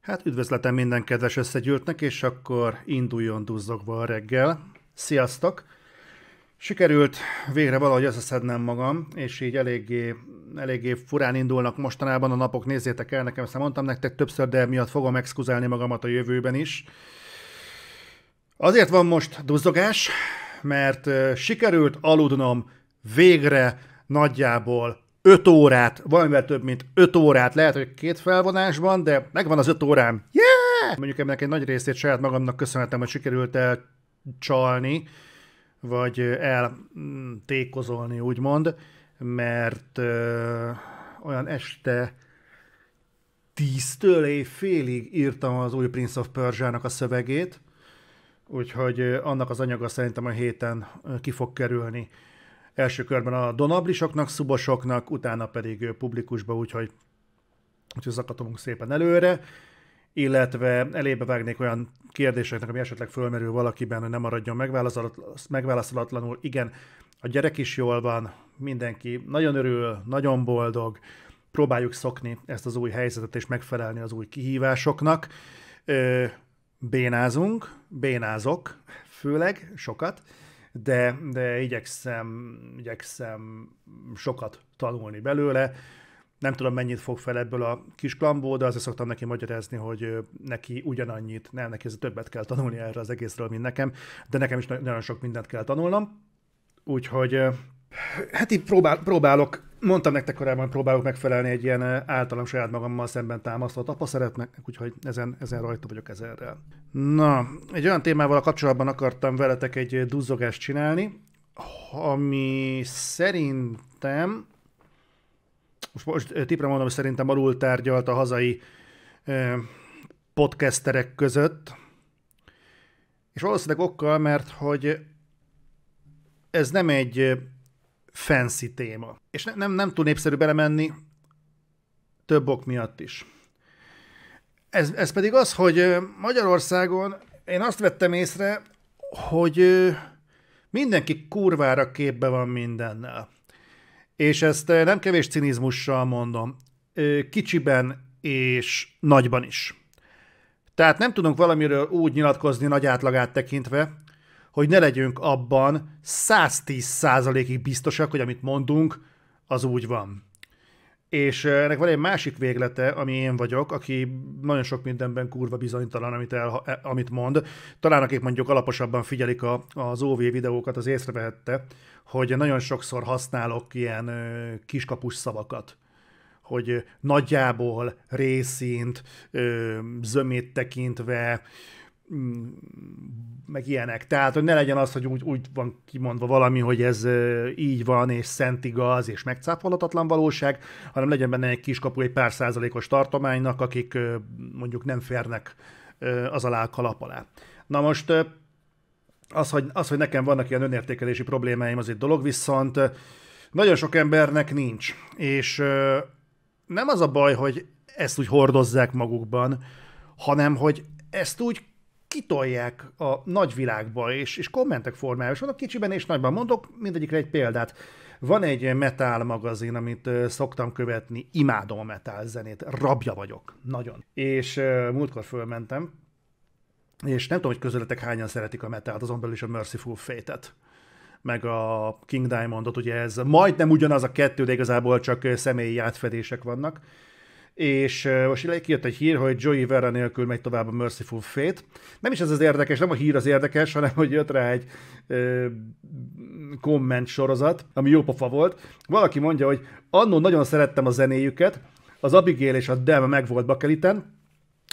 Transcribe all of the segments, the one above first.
Hát üdvözletem minden kedves összegyűltnek, és akkor induljon duzzogva a reggel. Sziasztok! Sikerült végre valahogy összeszednem magam, és így eléggé, eléggé furán indulnak mostanában a napok, nézzétek el, nekem ezt mondtam nektek többször, de miatt fogom exkuzálni magamat a jövőben is. Azért van most duzzogás, mert sikerült aludnom végre nagyjából 5 órát, valamivel több, mint 5 órát, lehet, hogy két felvonásban, de megvan az 5 órám. Yeah! Mondjuk ennek egy nagy részét saját magamnak köszönhetem, hogy sikerült elcsalni, vagy eltékozolni, mm, úgymond, mert ö, olyan este tíztől félig írtam az új Prince of Persia-nak a szövegét, úgyhogy annak az anyaga szerintem a héten ki fog kerülni első körben a donablisoknak, szubosoknak, utána pedig publikusba, úgyhogy, úgyhogy zakatolunk szépen előre illetve elébe vágnék olyan kérdéseknek, ami esetleg fölmerül valakiben, hogy nem maradjon megválaszolatlanul. Igen, a gyerek is jól van, mindenki nagyon örül, nagyon boldog, próbáljuk szokni ezt az új helyzetet és megfelelni az új kihívásoknak. Bénázunk, bénázok, főleg sokat, de, de igyekszem, igyekszem sokat tanulni belőle. Nem tudom, mennyit fog fel ebből a kis klambó, de azért szoktam neki magyarázni, hogy neki ugyanannyit, nem, neki ez többet kell tanulni erre az egészről, mint nekem, de nekem is nagyon sok mindent kell tanulnom. Úgyhogy hát így próbál, próbálok mondtam nektek korábban, hogy próbálok megfelelni egy ilyen eh, általam saját magammal szemben támasztott szeretnek, úgyhogy ezen, ezen rajta vagyok ezerrel. Na, egy olyan témával a kapcsolatban akartam veletek egy eh, duzzogást csinálni, ami szerintem, most, most eh, tipre mondom, hogy szerintem alul tárgyalt a hazai podcasterek között, és valószínűleg okkal, mert hogy ez nem egy fancy téma. És ne, nem, nem túl népszerű belemenni, több ok miatt is. Ez, ez pedig az, hogy Magyarországon én azt vettem észre, hogy mindenki kurvára képbe van mindennel. És ezt nem kevés cinizmussal mondom, kicsiben és nagyban is. Tehát nem tudunk valamiről úgy nyilatkozni nagy átlagát tekintve, hogy ne legyünk abban 110%-ig biztosak, hogy amit mondunk, az úgy van. És ennek van egy másik véglete, ami én vagyok, aki nagyon sok mindenben kurva bizonytalan, amit, el, e, amit mond. Talán akik mondjuk alaposabban figyelik a, az OV videókat, az észrevehette, hogy nagyon sokszor használok ilyen kiskapus szavakat hogy nagyjából, részint, zömét tekintve, Mm, meg ilyenek. Tehát, hogy ne legyen az, hogy úgy, úgy van kimondva valami, hogy ez így van, és szent igaz, és megcáfolhatatlan valóság, hanem legyen benne egy kiskapu egy pár százalékos tartománynak, akik mondjuk nem férnek az alá a kalap alá. Na most az hogy, az, hogy nekem vannak ilyen önértékelési problémáim, az egy dolog, viszont nagyon sok embernek nincs. És nem az a baj, hogy ezt úgy hordozzák magukban, hanem hogy ezt úgy kitolják a nagyvilágba, és, és kommentek formájában, és vannak kicsiben és nagyban mondok mindegyikre egy példát. Van egy metal magazin, amit szoktam követni, imádom a metal zenét, rabja vagyok, nagyon. És múltkor fölmentem, és nem tudom, hogy közöletek hányan szeretik a metal azon belül is a Merciful Fate-et meg a King Diamondot, ugye ez majdnem ugyanaz a kettő, de igazából csak személyi átfedések vannak és most kijött egy hír, hogy Joey Vera nélkül megy tovább a Merciful Fate. Nem is ez az érdekes, nem a hír az érdekes, hanem hogy jött rá egy ö, komment sorozat, ami jó pofa volt. Valaki mondja, hogy annó nagyon szerettem a zenéjüket, az Abigail és a Dem meg volt Bakeliten,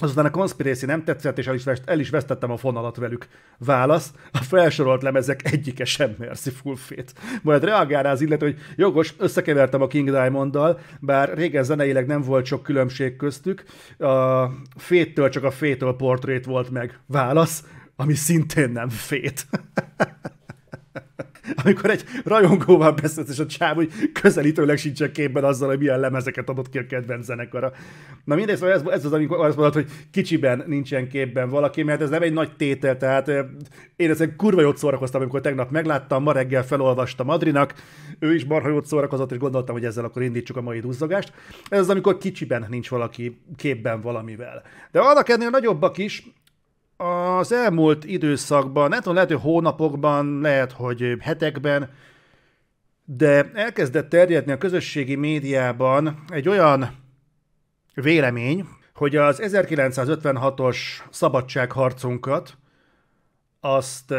Azután a Conspiracy nem tetszett, és el is, vest, el is vesztettem a fonalat velük. Válasz, a felsorolt lemezek egyike sem merciful fét. Majd reagál rá az illető, hogy jogos, összekevertem a King Diamonddal, bár régen zeneileg nem volt sok különbség köztük, a féttől csak a fétől portrét volt meg. Válasz, ami szintén nem fét. amikor egy rajongóval beszélsz, és a csáv, hogy közelítőleg sincs a képben azzal, hogy milyen lemezeket adott ki a kedvenc zenekara. Na mindegy, szóval ez, ez az, amikor azt mondod, hogy kicsiben nincsen képben valaki, mert ez nem egy nagy tétel, tehát én ezen kurva jót szórakoztam, amikor tegnap megláttam, ma reggel felolvastam Adrinak, ő is marha jót szórakozott, és gondoltam, hogy ezzel akkor indítsuk a mai duzzogást. Ez az, amikor kicsiben nincs valaki képben valamivel. De annak ennél nagyobbak is, az elmúlt időszakban, nem tudom, lehet, hogy hónapokban, lehet, hogy hetekben, de elkezdett terjedni a közösségi médiában egy olyan vélemény, hogy az 1956-os szabadságharcunkat azt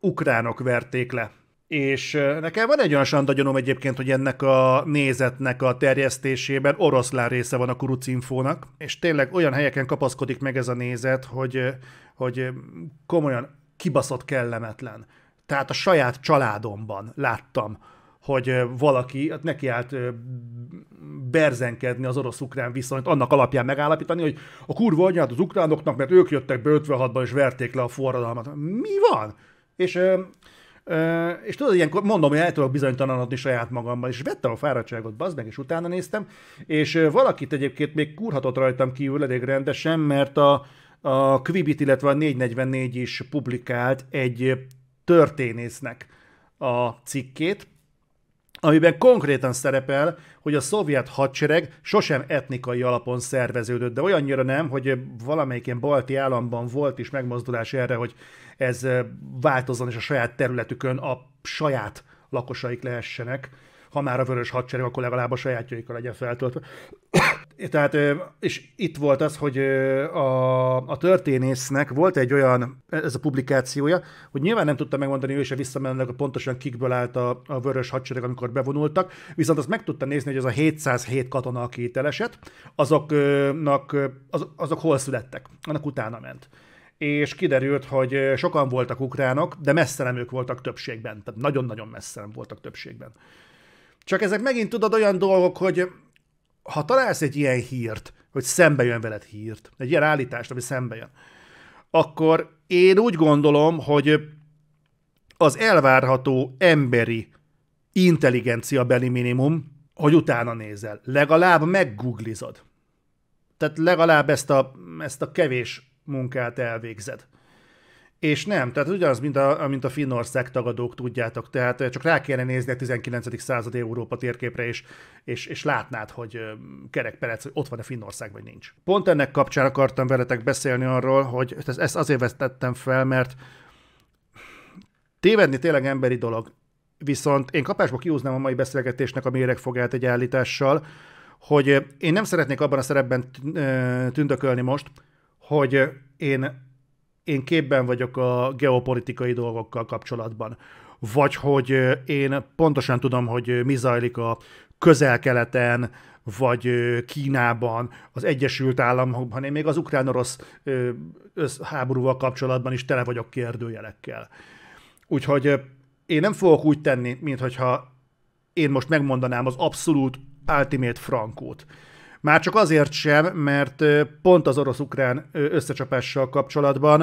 ukránok verték le. És nekem van egy olyan sandagyonom egyébként, hogy ennek a nézetnek a terjesztésében oroszlán része van a kurucinfónak, és tényleg olyan helyeken kapaszkodik meg ez a nézet, hogy, hogy komolyan kibaszott kellemetlen. Tehát a saját családomban láttam, hogy valaki hát nekiállt berzenkedni az orosz-ukrán viszonyt, annak alapján megállapítani, hogy a kurva anyját az ukránoknak, mert ők jöttek be 56-ban és verték le a forradalmat. Mi van? És és tudod, ilyenkor mondom, hogy el tudok bizonytalanodni saját magamban, és vettem a fáradtságot, bazd meg, és utána néztem, és valakit egyébként még kurhatott rajtam kívül elég rendesen, mert a, a Quibit, illetve a 444 is publikált egy történésznek a cikkét, amiben konkrétan szerepel, hogy a szovjet hadsereg sosem etnikai alapon szerveződött, de olyannyira nem, hogy valamelyik ilyen balti államban volt is megmozdulás erre, hogy ez változzon, és a saját területükön a saját lakosaik lehessenek. Ha már a vörös hadsereg, akkor legalább a sajátjaikkal legyen feltöltve. Tehát, és itt volt az, hogy a, a történésznek volt egy olyan, ez a publikációja, hogy nyilván nem tudta megmondani ő se visszamenőleg, hogy pontosan kikből állt a, a vörös hadsereg, amikor bevonultak, viszont azt meg tudta nézni, hogy az a 707 katona, aki itt elesett, azoknak, az, azok hol születtek, annak utána ment és kiderült, hogy sokan voltak ukránok, de messze nem ők voltak többségben, tehát nagyon-nagyon messze nem voltak többségben. Csak ezek megint tudod olyan dolgok, hogy ha találsz egy ilyen hírt, hogy szembe jön veled hírt, egy ilyen állítást, ami szembe jön, akkor én úgy gondolom, hogy az elvárható emberi intelligencia beli minimum, hogy utána nézel. Legalább meggooglizod. Tehát legalább ezt a, ezt a kevés munkát elvégzed. És nem, tehát ugyanaz, mint a, mint a Finnország tagadók, tudjátok, tehát eh, csak rá kéne nézni a 19. század Európa térképre, és, és, és látnád, hogy eh, kerekperec, hogy ott van-e Finnország, vagy nincs. Pont ennek kapcsán akartam veletek beszélni arról, hogy ezt azért vesztettem fel, mert tévedni tényleg emberi dolog. Viszont én kapásba kiúznám a mai beszélgetésnek a méregfogát egy állítással, hogy eh, én nem szeretnék abban a szerepben tündökölni most, hogy én, én képben vagyok a geopolitikai dolgokkal kapcsolatban, vagy hogy én pontosan tudom, hogy mi zajlik a közel-keleten, vagy Kínában, az Egyesült Államokban, én még az ukrán-orosz háborúval kapcsolatban is tele vagyok kérdőjelekkel. Úgyhogy én nem fogok úgy tenni, mintha én most megmondanám az abszolút ultimate frankót. Már csak azért sem, mert pont az orosz-ukrán összecsapással kapcsolatban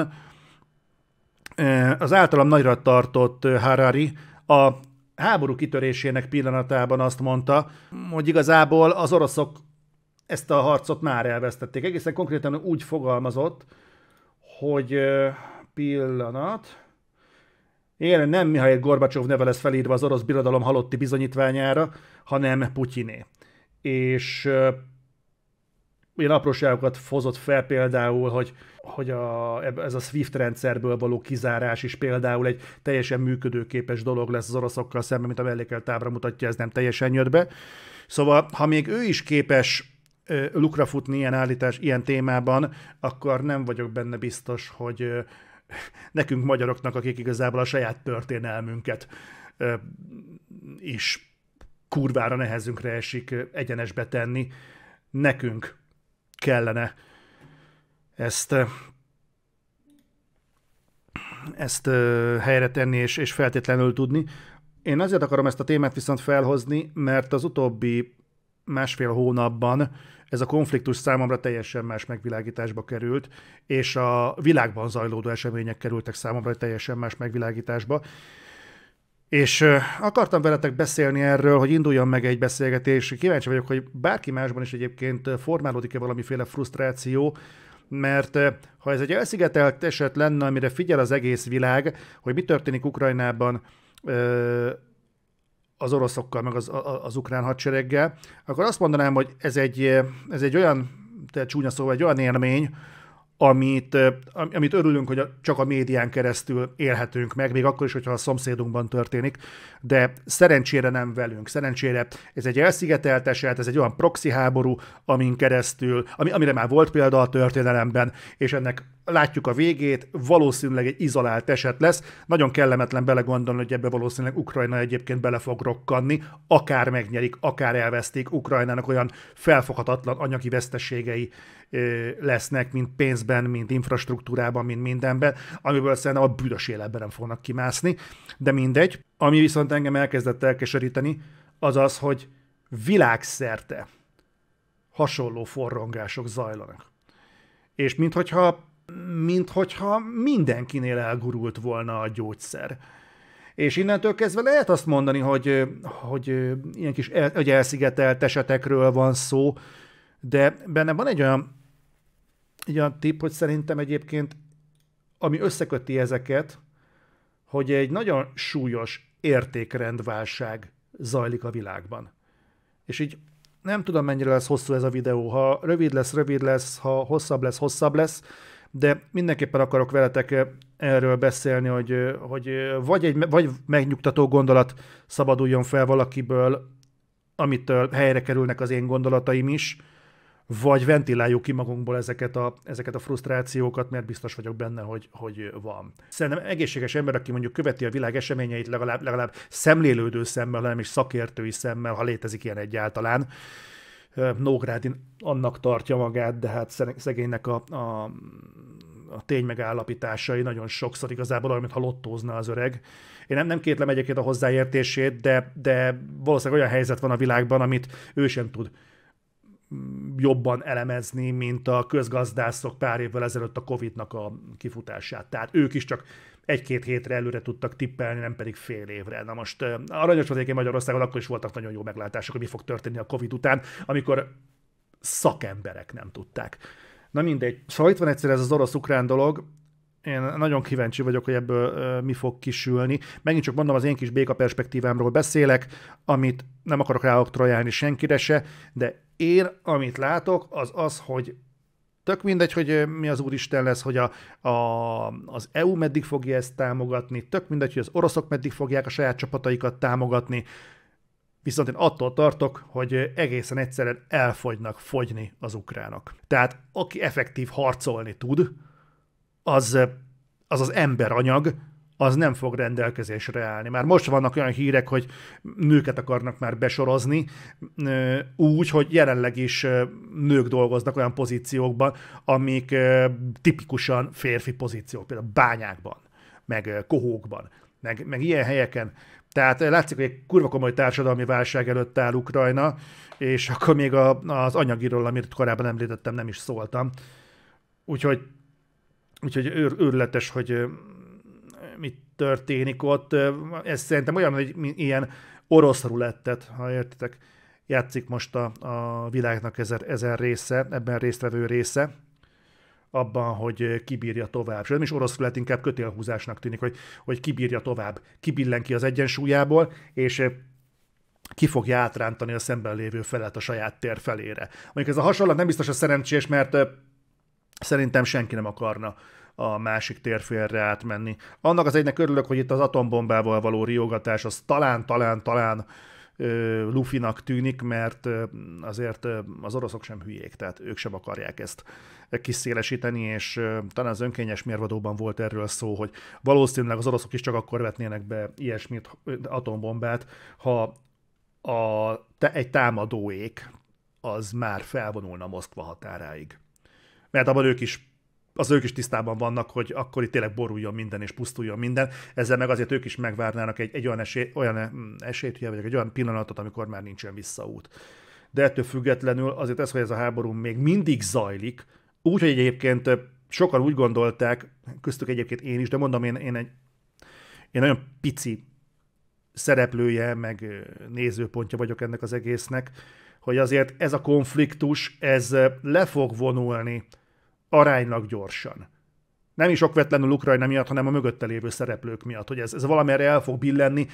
az általam nagyra tartott Harari a háború kitörésének pillanatában azt mondta, hogy igazából az oroszok ezt a harcot már elvesztették. Egészen konkrétan úgy fogalmazott, hogy pillanat, igen, nem Mihály Gorbacsov neve lesz felírva az orosz birodalom halotti bizonyítványára, hanem Putyiné. És ilyen apróságokat hozott fel például, hogy, hogy a, ez a Swift rendszerből való kizárás is például egy teljesen működőképes dolog lesz az oroszokkal szemben, mint a mellékelt tábra mutatja, ez nem teljesen jött be. Szóval, ha még ő is képes ö, lukra futni ilyen állítás, ilyen témában, akkor nem vagyok benne biztos, hogy ö, nekünk magyaroknak, akik igazából a saját történelmünket ö, is kurvára nehezünkre esik egyenesbe tenni, nekünk kellene ezt ezt helyre tenni és, és feltétlenül tudni. Én azért akarom ezt a témát viszont felhozni, mert az utóbbi másfél hónapban ez a konfliktus számomra teljesen más megvilágításba került, és a világban zajlódó események kerültek számomra teljesen más megvilágításba, és akartam veletek beszélni erről, hogy induljon meg egy beszélgetés. Kíváncsi vagyok, hogy bárki másban is egyébként formálódik-e valamiféle frusztráció, mert ha ez egy elszigetelt eset lenne, amire figyel az egész világ, hogy mi történik Ukrajnában az oroszokkal, meg az, az ukrán hadsereggel, akkor azt mondanám, hogy ez egy, ez egy olyan, tehát csúnya szóval egy olyan élmény, amit, amit örülünk, hogy csak a médián keresztül élhetünk meg, még akkor is, hogyha a szomszédunkban történik, de szerencsére nem velünk. Szerencsére ez egy elszigetelt eset, ez egy olyan proxy háború, amin keresztül, ami, amire már volt példa a történelemben, és ennek látjuk a végét, valószínűleg egy izolált eset lesz. Nagyon kellemetlen belegondolni, hogy ebbe valószínűleg Ukrajna egyébként bele fog rokkanni, akár megnyerik, akár elvesztik. Ukrajnának olyan felfoghatatlan anyagi veszteségei lesznek, mint pénzben, mint infrastruktúrában, mint mindenben, amiből szerintem a büdös életben nem fognak kimászni. De mindegy. Ami viszont engem elkezdett elkeseríteni, az az, hogy világszerte hasonló forrongások zajlanak. És minthogyha mint hogyha mindenkinél elgurult volna a gyógyszer. És innentől kezdve lehet azt mondani, hogy, hogy ilyen kis el, hogy elszigetelt esetekről van szó, de benne van egy olyan, egy olyan tipp, hogy szerintem egyébként, ami összeköti ezeket, hogy egy nagyon súlyos értékrendválság zajlik a világban. És így nem tudom, mennyire lesz hosszú ez a videó. Ha rövid lesz, rövid lesz, ha hosszabb lesz, hosszabb lesz, de mindenképpen akarok veletek erről beszélni, hogy, hogy vagy egy vagy megnyugtató gondolat szabaduljon fel valakiből, amitől helyre kerülnek az én gondolataim is, vagy ventiláljuk ki magunkból ezeket a, ezeket a frusztrációkat, mert biztos vagyok benne, hogy, hogy van. Szerintem egészséges ember, aki mondjuk követi a világ eseményeit legalább, legalább szemlélődő szemmel, hanem is szakértői szemmel, ha létezik ilyen egyáltalán, Nógrádin annak tartja magát, de hát szegénynek a, a, a tény megállapításai nagyon sokszor igazából olyan, mintha lottózna az öreg. Én nem, nem kétlem egyébként a hozzáértését, de, de valószínűleg olyan helyzet van a világban, amit ő sem tud mm, jobban elemezni, mint a közgazdászok pár évvel ezelőtt a Covid-nak a kifutását. Tehát ők is csak egy-két hétre előre tudtak tippelni, nem pedig fél évre. Na most a ranyos Magyarországon akkor is voltak nagyon jó meglátások, hogy mi fog történni a Covid után, amikor szakemberek nem tudták. Na mindegy. Szóval itt van egyszer ez az orosz-ukrán dolog, én nagyon kíváncsi vagyok, hogy ebből mi fog kisülni. Megint csak mondom, az én kis béka perspektívámról beszélek, amit nem akarok ráoktrajálni senkire se, de én, amit látok, az az, hogy Tök mindegy, hogy mi az Úristen lesz, hogy a, a, az EU meddig fogja ezt támogatni, tök mindegy, hogy az oroszok meddig fogják a saját csapataikat támogatni, viszont én attól tartok, hogy egészen egyszerűen elfogynak fogyni az ukránok. Tehát aki effektív harcolni tud, az az, az emberanyag, az nem fog rendelkezésre állni. Már most vannak olyan hírek, hogy nőket akarnak már besorozni, úgy, hogy jelenleg is nők dolgoznak olyan pozíciókban, amik tipikusan férfi pozíciók, például bányákban, meg kohókban, meg, meg ilyen helyeken. Tehát látszik, hogy egy kurva komoly társadalmi válság előtt áll Ukrajna, és akkor még a, az anyagiról, amit korábban említettem, nem is szóltam. Úgyhogy, úgyhogy őr, hogy mit történik ott. Ez szerintem olyan, hogy ilyen orosz rulettet, ha értitek, játszik most a, a világnak ezer, ezer része, ebben résztvevő része, abban, hogy kibírja tovább. Sőt, nem is orosz lett, inkább kötélhúzásnak tűnik, hogy, hogy kibírja tovább, kibillen ki az egyensúlyából, és ki fogja átrántani a szemben lévő felet a saját tér felére. Mondjuk ez a hasonlat nem biztos a szerencsés, mert szerintem senki nem akarna a másik térfélre átmenni. Annak az egynek örülök, hogy itt az atombombával való riogatás az talán, talán, talán lufinak tűnik, mert azért az oroszok sem hülyék, tehát ők sem akarják ezt kiszélesíteni, és talán az önkényes mérvadóban volt erről szó, hogy valószínűleg az oroszok is csak akkor vetnének be ilyesmit, atombombát, ha a, te, egy támadóék az már felvonulna Moszkva határáig. Mert abban ők is az ők is tisztában vannak, hogy akkor itt tényleg boruljon minden és pusztuljon minden. Ezzel meg azért ők is megvárnának egy, egy olyan, esély, olyan esélyt, vagy egy olyan pillanatot, amikor már nincsen visszaút. De ettől függetlenül azért ez, hogy ez a háború még mindig zajlik, úgyhogy egyébként sokan úgy gondolták, köztük egyébként én is, de mondom, én, én egy én nagyon pici szereplője, meg nézőpontja vagyok ennek az egésznek, hogy azért ez a konfliktus, ez le fog vonulni aránylag gyorsan. Nem is okvetlenül Ukrajna miatt, hanem a mögötte lévő szereplők miatt, hogy ez, ez valamire el fog billenni,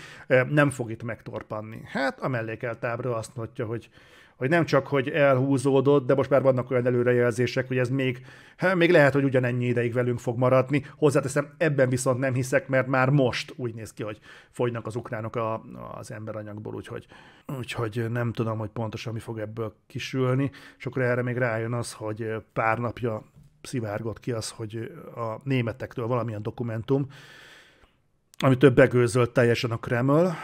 nem fog itt megtorpanni. Hát a mellékelt ábra azt mondja, hogy, hogy nem csak, hogy elhúzódott, de most már vannak olyan előrejelzések, hogy ez még, hát még lehet, hogy ugyanennyi ideig velünk fog maradni. Hozzáteszem, ebben viszont nem hiszek, mert már most úgy néz ki, hogy fogynak az ukránok a, az emberanyagból, úgyhogy, úgyhogy nem tudom, hogy pontosan mi fog ebből kisülni. És akkor erre még rájön az, hogy pár napja szivárgott ki az, hogy a németektől valamilyen dokumentum, ami több begőzölt teljesen a Kreml,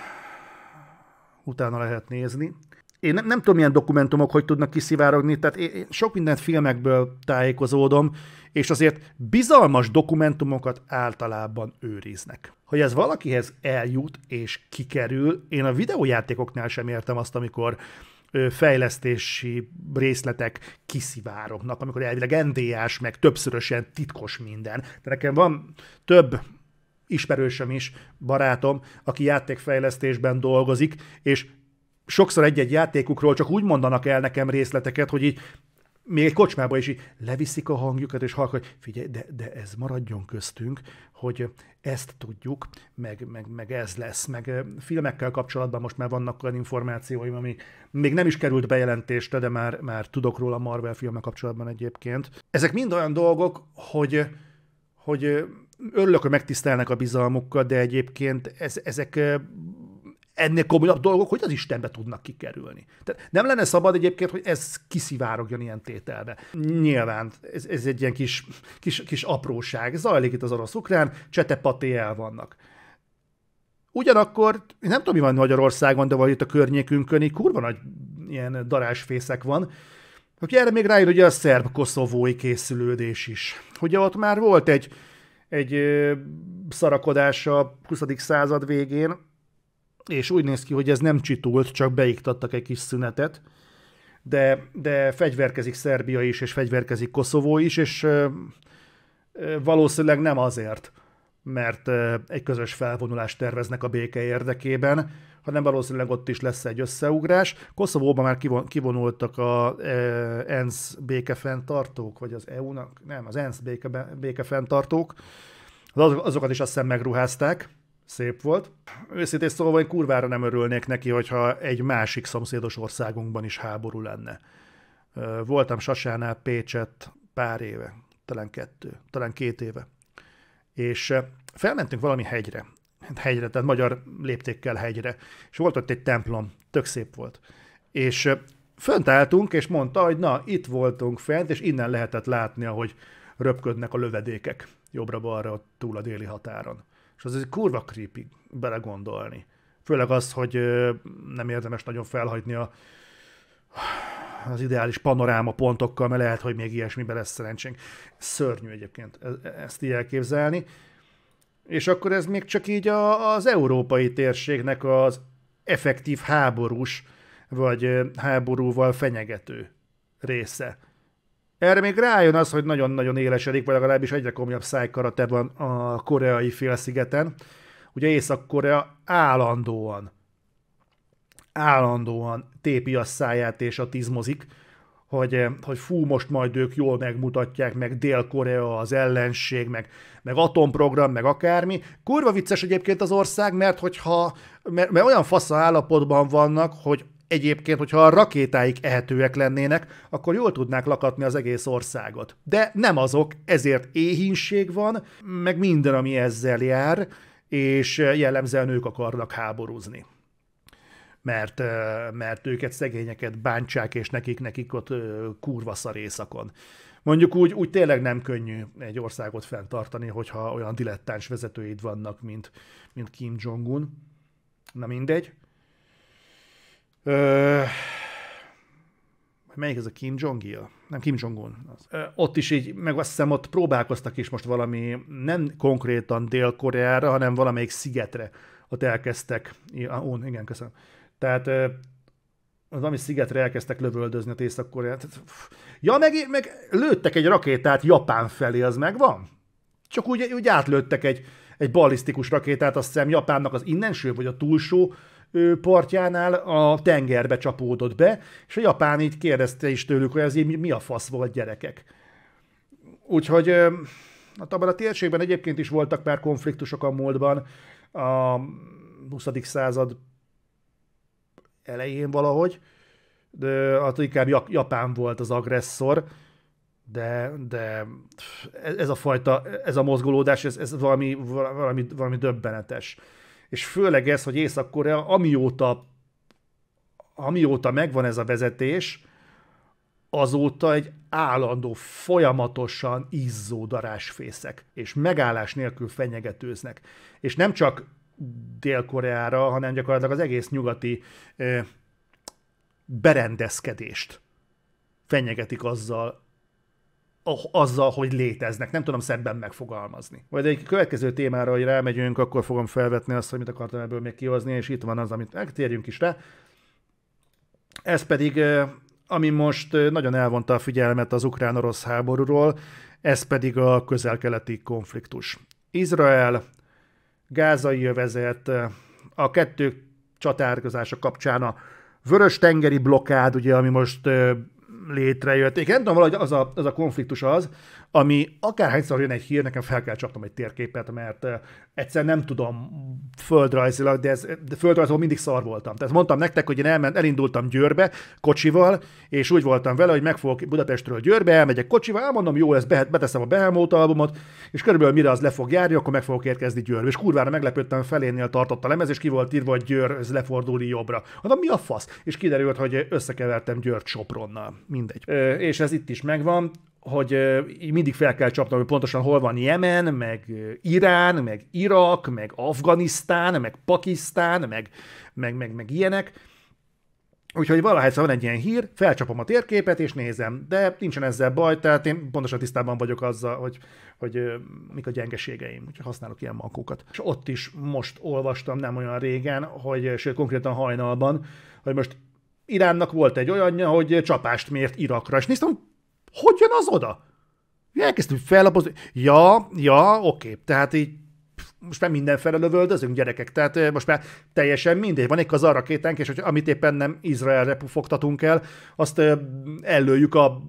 utána lehet nézni. Én nem, nem tudom, milyen dokumentumok hogy tudnak kiszivárogni, tehát én, én sok mindent filmekből tájékozódom, és azért bizalmas dokumentumokat általában őriznek. Hogy ez valakihez eljut és kikerül, én a videójátékoknál sem értem azt, amikor fejlesztési részletek kiszivárognak, amikor elvileg NDA-s, meg többszörösen titkos minden. De nekem van több ismerősöm is, barátom, aki játékfejlesztésben dolgozik, és sokszor egy-egy játékukról csak úgy mondanak el nekem részleteket, hogy így még egy kocsmába is így leviszik a hangjukat, és halk, hogy figyelj, de, de ez maradjon köztünk, hogy ezt tudjuk, meg, meg, meg ez lesz. Meg filmekkel kapcsolatban most már vannak olyan információim, ami még nem is került bejelentésre, de már, már tudok róla Marvel filmek kapcsolatban egyébként. Ezek mind olyan dolgok, hogy, hogy örülök, hogy megtisztelnek a bizalmukkal, de egyébként ez, ezek ennél komolyabb dolgok, hogy az Istenbe tudnak kikerülni. Tehát nem lenne szabad egyébként, hogy ez kiszivárogjon ilyen tételbe. Nyilván ez, ez egy ilyen kis, kis, kis apróság. Zajlik itt az orosz-ukrán, csetepaté el vannak. Ugyanakkor, nem tudom, mi van Magyarországon, de vagy itt a környékünkön, így kurva nagy ilyen darásfészek van, hogy erre még rájön ugye a szerb-koszovói készülődés is. Ugye ott már volt egy, egy szarakodás a 20. század végén, és úgy néz ki, hogy ez nem csitult, csak beiktattak egy kis szünetet, de, de fegyverkezik Szerbia is, és fegyverkezik Koszovó is, és ö, ö, valószínűleg nem azért, mert ö, egy közös felvonulást terveznek a béke érdekében, hanem valószínűleg ott is lesz egy összeugrás. Koszovóban már kivon, kivonultak a ö, ENSZ békefenntartók, vagy az EU-nak, nem, az ENSZ béke, békefenntartók, azokat is azt hiszem megruházták, szép volt. Őszintén szóval én kurvára nem örülnék neki, hogyha egy másik szomszédos országunkban is háború lenne. Voltam Sasánál Pécset pár éve, talán kettő, talán két éve. És felmentünk valami hegyre, hát hegyre, tehát magyar léptékkel hegyre, és volt ott egy templom, tök szép volt. És fönt álltunk, és mondta, hogy na, itt voltunk fent, és innen lehetett látni, ahogy röpködnek a lövedékek jobbra-balra túl a déli határon. És az egy kurva creepy belegondolni. Főleg az, hogy nem érdemes nagyon felhagyni a, az ideális panoráma pontokkal, mert lehet, hogy még ilyesmibe lesz szerencsénk. Szörnyű egyébként e, e, ezt így elképzelni. És akkor ez még csak így a, az európai térségnek az effektív háborús, vagy háborúval fenyegető része. Erre még rájön az, hogy nagyon-nagyon élesedik, vagy legalábbis egyre komolyabb szájkarate van a koreai félszigeten. Ugye Észak-Korea állandóan állandóan tépi a száját és a tizmozik, hogy, eh, hogy fú, most majd ők jól megmutatják, meg Dél-Korea az ellenség, meg, meg atomprogram, meg akármi. Kurva vicces egyébként az ország, mert hogyha mert, mert olyan fasz állapotban vannak, hogy Egyébként, hogyha a rakétáik ehetőek lennének, akkor jól tudnák lakatni az egész országot. De nem azok, ezért éhínség van, meg minden, ami ezzel jár, és jellemzően ők akarnak háborúzni. Mert, mert őket szegényeket bántsák, és nekik, nekik ott kurva szarészakon. Mondjuk úgy, úgy tényleg nem könnyű egy országot fenntartani, hogyha olyan dilettáns vezetőid vannak, mint, mint Kim Jong-un. Na mindegy. Ö, melyik ez a Kim Jong-il? Nem, Kim Jong-un. Ö, ott is így, meg azt hiszem, ott próbálkoztak is most valami, nem konkrétan Dél-Koreára, hanem valamelyik szigetre. Ott elkezdtek, ja, on, igen, köszönöm. Tehát ö, az valami szigetre elkezdtek lövöldözni a észak koreát Ja, meg, meg lőttek egy rakétát Japán felé, az megvan? Csak úgy, úgy átlőttek egy, egy ballisztikus rakétát, azt hiszem Japánnak az innenső vagy a túlsó partjánál a tengerbe csapódott be, és a japán így kérdezte is tőlük, hogy ez így mi a fasz volt gyerekek. Úgyhogy hát abban a térségben egyébként is voltak már konfliktusok a múltban, a 20. század elején valahogy, de hát inkább Japán volt az agresszor, de, de ez a fajta, ez a mozgolódás, ez, ez valami, valami, valami döbbenetes és főleg ez, hogy Észak-Korea, amióta, amióta megvan ez a vezetés, azóta egy állandó, folyamatosan izzó darásfészek, és megállás nélkül fenyegetőznek. És nem csak Dél-Koreára, hanem gyakorlatilag az egész nyugati ö, berendezkedést fenyegetik azzal, Oh, azzal, hogy léteznek. Nem tudom szebben megfogalmazni. Majd egy következő témára, hogy rámegyünk, akkor fogom felvetni azt, hogy mit akartam ebből még kihozni, és itt van az, amit megtérjünk is rá. Ez pedig, ami most nagyon elvonta a figyelmet az ukrán-orosz háborúról, ez pedig a közel-keleti konfliktus. Izrael, gázai jövezet, a kettő csatárkozása kapcsán a vörös tengeri blokád, ugye, ami most létrejött. Én nem tudom, valahogy az a, az a konfliktus az, ami akárhányszor jön egy hír, nekem fel kell csapnom egy térképet, mert egyszer nem tudom földrajzilag, de, ez, de földrajzol mindig szar voltam. Tehát mondtam nektek, hogy én elment, elindultam Győrbe kocsival, és úgy voltam vele, hogy megfogok Budapestről Győrbe, elmegyek kocsival, elmondom, jó, ez beteszem a Behemoth albumot, és körülbelül mire az le fog járni, akkor meg fogok érkezni Győrbe. És kurvára meglepődtem, felénél tartott a lemez, és ki volt írva, hogy Győr, ez lefordulni jobbra. Mondom, mi a fasz? És kiderült, hogy összekevertem Győrt Sopronnal. Mindegy. És ez itt is megvan hogy mindig fel kell csapnom, hogy pontosan hol van Jemen, meg Irán, meg Irak, meg Afganisztán, meg Pakisztán, meg, meg, meg, meg ilyenek. Úgyhogy valahányszor van egy ilyen hír, felcsapom a térképet és nézem, de nincsen ezzel baj, tehát én pontosan tisztában vagyok azzal, hogy, hogy mik a gyengeségeim, úgyhogy használok ilyen makókat. És ott is most olvastam nem olyan régen, hogy sőt konkrétan hajnalban, hogy most Iránnak volt egy olyanja, hogy csapást mért Irakra, és néztem, hogy jön az oda? Elkezdtünk fellapozni. Ja, ja, oké, tehát így most már mindenfelé lövöldözünk gyerekek, tehát most már teljesen mindegy. Van egy kazarrakétánk, és hogy amit éppen nem Izraelre fogtatunk el, azt ellőjük a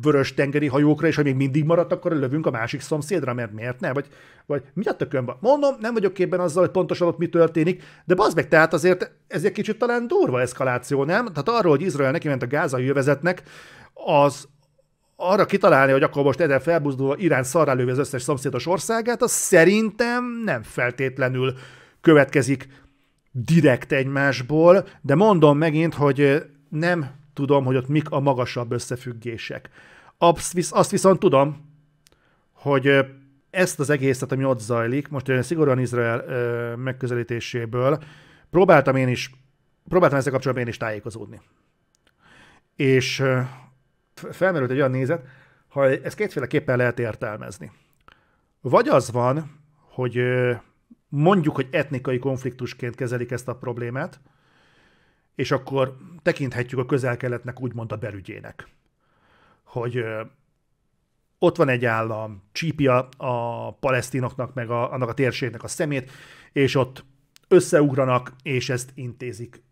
vörös tengeri hajókra, és ha még mindig maradt, akkor lövünk a másik szomszédra, mert miért ne? Vagy, vagy mi a tökön van? Mondom, nem vagyok képben azzal, hogy pontosan ott mi történik, de bazd meg, tehát azért ez egy kicsit talán durva eszkaláció, nem? Tehát arról, hogy Izrael neki ment a gázai jövezetnek, az arra kitalálni, hogy akkor most ezen felbuzdulva Irán szarrálővi az összes szomszédos országát, az szerintem nem feltétlenül következik direkt egymásból, de mondom megint, hogy nem tudom, hogy ott mik a magasabb összefüggések. Azt viszont tudom, hogy ezt az egészet, ami ott zajlik, most szigorúan Izrael megközelítéséből, próbáltam én is, próbáltam ezzel kapcsolatban én is tájékozódni. És felmerült egy olyan nézet, ha ezt kétféleképpen lehet értelmezni. Vagy az van, hogy mondjuk, hogy etnikai konfliktusként kezelik ezt a problémát, és akkor tekinthetjük a közel-keletnek úgymond a belügyének. Hogy ott van egy állam, csípi a, a palesztinoknak, meg a, annak a térségnek a szemét, és ott összeugranak, és ezt intézik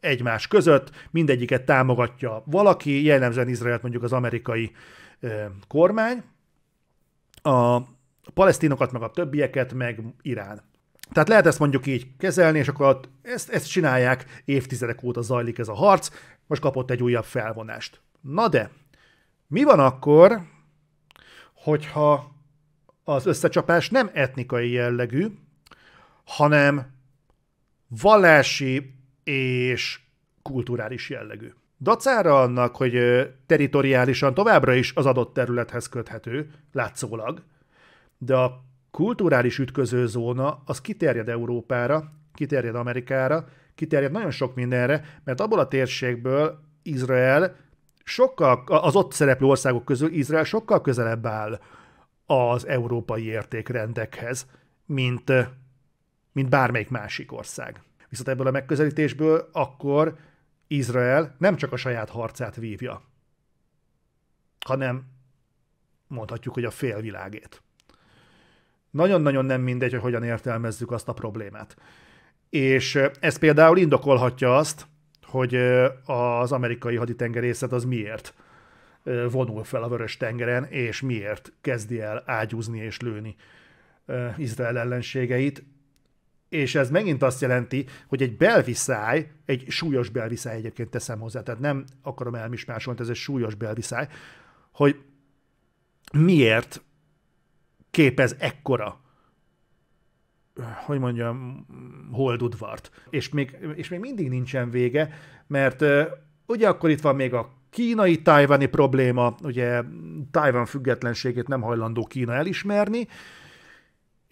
egymás között, mindegyiket támogatja valaki, jellemzően Izraelt mondjuk az amerikai kormány, a palesztinokat, meg a többieket, meg Irán. Tehát lehet ezt mondjuk így kezelni, és akkor ezt, ezt csinálják, évtizedek óta zajlik ez a harc, most kapott egy újabb felvonást. Na de, mi van akkor, hogyha az összecsapás nem etnikai jellegű, hanem vallási és kulturális jellegű. Dacára annak, hogy teritoriálisan továbbra is az adott területhez köthető, látszólag, de a kulturális ütköző zóna az kiterjed Európára, kiterjed Amerikára, kiterjed nagyon sok mindenre, mert abból a térségből Izrael sokkal, az ott szereplő országok közül Izrael sokkal közelebb áll az európai értékrendekhez, mint, mint bármelyik másik ország viszont ebből a megközelítésből akkor Izrael nem csak a saját harcát vívja, hanem mondhatjuk, hogy a félvilágét. Nagyon-nagyon nem mindegy, hogy hogyan értelmezzük azt a problémát. És ez például indokolhatja azt, hogy az amerikai haditengerészet az miért vonul fel a vörös tengeren, és miért kezdi el ágyúzni és lőni Izrael ellenségeit, és ez megint azt jelenti, hogy egy belviszály, egy súlyos belviszály egyébként teszem hozzá, tehát nem akarom elmismásolni, ez egy súlyos belviszály, hogy miért képez ekkora hogy mondjam, holdudvart. És még, és még mindig nincsen vége, mert ugye akkor itt van még a kínai-tájvani probléma, ugye Tájvan függetlenségét nem hajlandó Kína elismerni,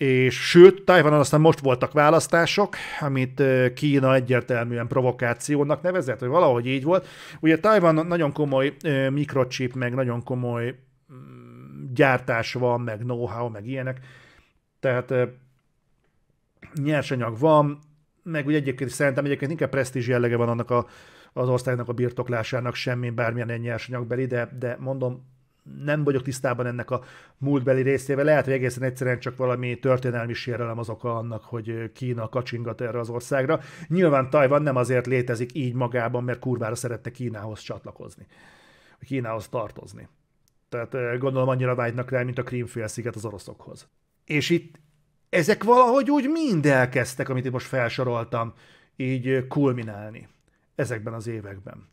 és sőt, Tajvanon aztán most voltak választások, amit Kína egyértelműen provokációnak nevezett, hogy valahogy így volt. Ugye Tajvan nagyon komoly mikrochip, meg nagyon komoly mm, gyártás van, meg know-how, meg ilyenek. Tehát nyersanyag van, meg ugye egyébként szerintem egyébként inkább presztízs jellege van annak a, az országnak a birtoklásának semmi, bármilyen nyersanyag beli, de, de mondom, nem vagyok tisztában ennek a múltbeli részével. Lehet, hogy egészen egyszerűen csak valami történelmi sérelem az oka annak, hogy Kína kacsingat erre az országra. Nyilván Tajvan nem azért létezik így magában, mert kurvára szerette Kínához csatlakozni, Kínához tartozni. Tehát gondolom annyira vágynak rá, mint a Krímfélsziget az oroszokhoz. És itt ezek valahogy úgy mind elkezdtek, amit én most felsoroltam, így kulminálni ezekben az években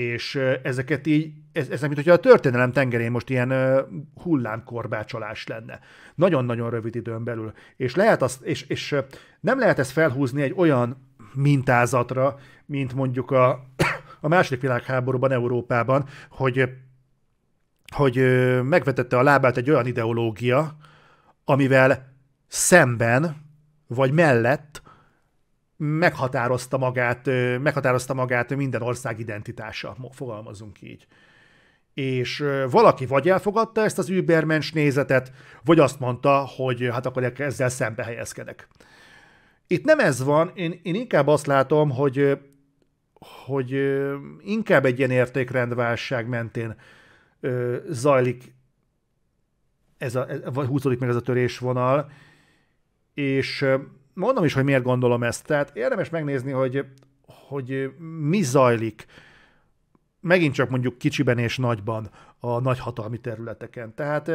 és ezeket így, ez, ez mint hogyha a történelem tengerén most ilyen uh, hullámkorbácsolás lenne. Nagyon-nagyon rövid időn belül. És, lehet azt, és, és nem lehet ezt felhúzni egy olyan mintázatra, mint mondjuk a, a második világháborúban Európában, hogy, hogy megvetette a lábát egy olyan ideológia, amivel szemben vagy mellett meghatározta magát, meghatározta magát minden ország identitása, fogalmazunk így. És valaki vagy elfogadta ezt az übermensch nézetet, vagy azt mondta, hogy hát akkor ezzel szembe helyezkedek. Itt nem ez van, én, én inkább azt látom, hogy, hogy inkább egy ilyen értékrendválság mentén zajlik ez a, vagy húzódik meg ez a törésvonal, és mondom is, hogy miért gondolom ezt. Tehát érdemes megnézni, hogy, hogy mi zajlik megint csak mondjuk kicsiben és nagyban a nagyhatalmi területeken. Tehát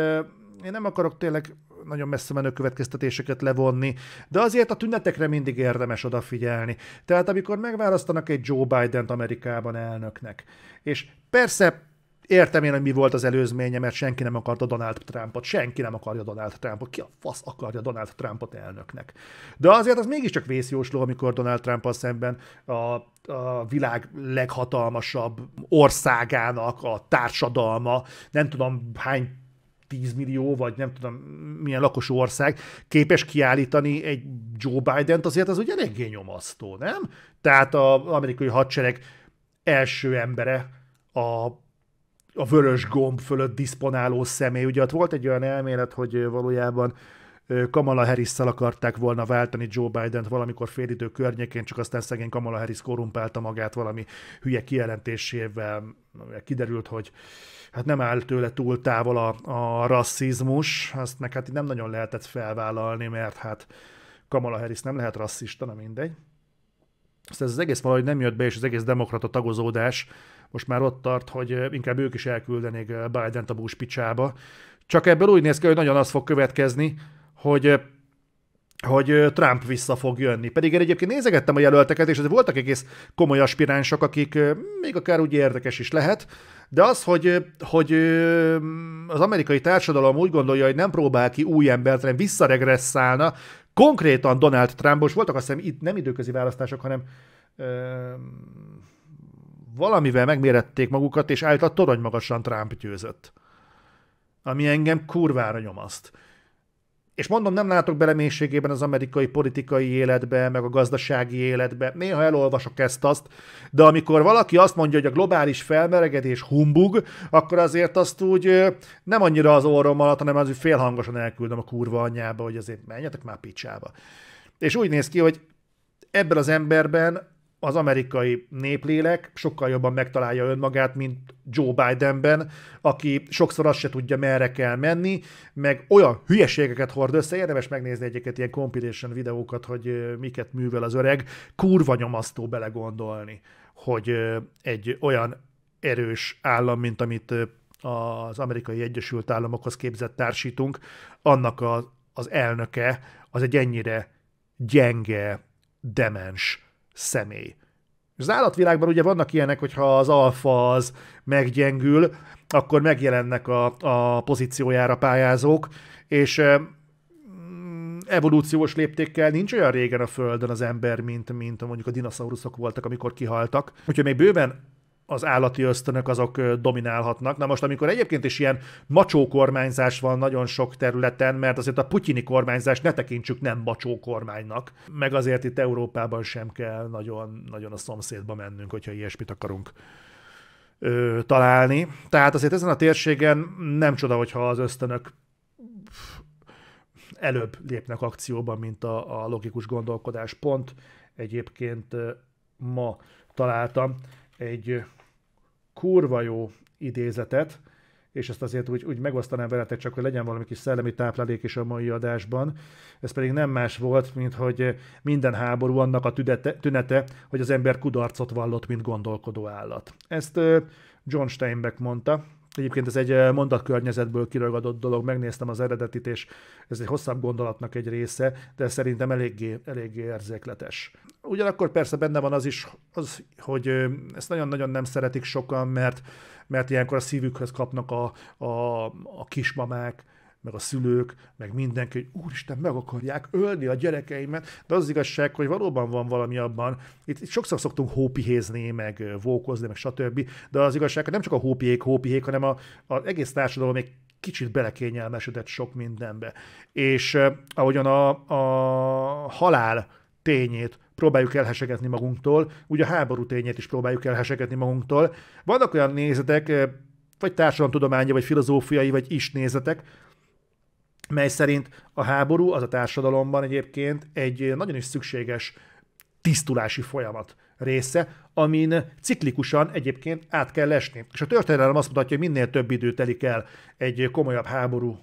én nem akarok tényleg nagyon messze menő következtetéseket levonni, de azért a tünetekre mindig érdemes odafigyelni. Tehát amikor megválasztanak egy Joe Biden-t Amerikában elnöknek, és persze értem én, hogy mi volt az előzménye, mert senki nem akarta Donald Trumpot, senki nem akarja Donald Trumpot, ki a fasz akarja Donald Trumpot elnöknek. De azért az mégiscsak vészjósló, amikor Donald trump szemben a, a világ leghatalmasabb országának a társadalma, nem tudom hány 10 millió, vagy nem tudom milyen lakosú ország képes kiállítani egy Joe Biden-t, azért az ugye eléggé nyomasztó, nem? Tehát az amerikai hadsereg első embere a a vörös gomb fölött diszponáló személy. Ugye ott volt egy olyan elmélet, hogy valójában Kamala harris akarták volna váltani Joe Biden-t valamikor félidő környékén, csak aztán szegény Kamala Harris korrumpálta magát valami hülye kijelentésével. Kiderült, hogy hát nem áll tőle túl távol a, a rasszizmus, azt meg hát nem nagyon lehetett felvállalni, mert hát Kamala Harris nem lehet rasszista, nem mindegy. Aztán ez az egész valahogy nem jött be, és az egész demokrata tagozódás most már ott tart, hogy inkább ők is elküldenék Biden-t a Bush picsába. Csak ebből úgy néz ki, hogy nagyon az fog következni, hogy hogy Trump vissza fog jönni. Pedig én egyébként nézegettem a jelölteket, és voltak egész komoly aspiránsok, akik még akár úgy érdekes is lehet, de az, hogy, hogy az amerikai társadalom úgy gondolja, hogy nem próbál ki új embert, hanem visszaregresszálna, konkrétan Donald Trumpos voltak, azt hiszem itt nem időközi választások, hanem ö, valamivel megmérették magukat, és állt a torony magasan Trump győzött. Ami engem kurvára nyomaszt és mondom, nem látok bele mélységében az amerikai politikai életbe, meg a gazdasági életbe. Néha elolvasok ezt azt, de amikor valaki azt mondja, hogy a globális felmelegedés humbug, akkor azért azt úgy nem annyira az orrom alatt, hanem az, hogy félhangosan elküldöm a kurva anyjába, hogy azért menjetek már picsába. És úgy néz ki, hogy ebben az emberben az amerikai néplélek sokkal jobban megtalálja önmagát, mint Joe Bidenben, aki sokszor azt se tudja, merre kell menni, meg olyan hülyeségeket hord össze, érdemes megnézni egyeket ilyen compilation videókat, hogy miket művel az öreg, kurva nyomasztó belegondolni, hogy egy olyan erős állam, mint amit az amerikai Egyesült Államokhoz képzett társítunk, annak a, az elnöke az egy ennyire gyenge, demens személy. És az állatvilágban ugye vannak ilyenek, hogyha az alfa az meggyengül, akkor megjelennek a, a pozíciójára pályázók, és mm, evolúciós léptékkel nincs olyan régen a Földön az ember, mint, mint mondjuk a dinoszauruszok voltak, amikor kihaltak. Úgyhogy még bőven az állati ösztönök azok dominálhatnak. Na most, amikor egyébként is ilyen macsó kormányzás van nagyon sok területen, mert azért a putyini kormányzás ne tekintsük nem macsó kormánynak, meg azért itt Európában sem kell nagyon, nagyon a szomszédba mennünk, hogyha ilyesmit akarunk ö, találni. Tehát azért ezen a térségen nem csoda, hogyha az ösztönök előbb lépnek akcióba, mint a, a logikus gondolkodás. Pont egyébként ma találtam egy kurva jó idézetet, és ezt azért úgy, úgy megosztanám veletek, csak hogy legyen valami kis szellemi táplálék is a mai adásban. Ez pedig nem más volt, mint hogy minden háború annak a tünete, tünete hogy az ember kudarcot vallott, mint gondolkodó állat. Ezt John Steinbeck mondta, Egyébként ez egy eh, mondatkörnyezetből kiragadott dolog, megnéztem az eredetit, és ez egy hosszabb gondolatnak egy része, de szerintem eléggé, eléggé érzékletes. Ugyanakkor persze benne van az is, az, hogy eh, ezt nagyon-nagyon nem szeretik sokan, mert, mert ilyenkor a szívükhöz kapnak a, a, a kismamák, meg a szülők, meg mindenki, hogy úristen, meg akarják ölni a gyerekeimet, de az igazság, hogy valóban van valami abban, itt, itt sokszor szoktunk hópihézni, meg vókozni, meg stb., de az igazság, hogy nem csak a hópiék hópiék, hanem a, az egész társadalom még kicsit belekényelmesedett sok mindenbe. És ahogyan a, a halál tényét próbáljuk elhesegetni magunktól, úgy a háború tényét is próbáljuk elhesegetni magunktól. Vannak olyan nézetek, vagy társadalomtudományi, vagy filozófiai, vagy is nézetek, mely szerint a háború az a társadalomban egyébként egy nagyon is szükséges tisztulási folyamat része, amin ciklikusan egyébként át kell esni. És a történelem azt mutatja, hogy minél több idő telik el egy komolyabb háború,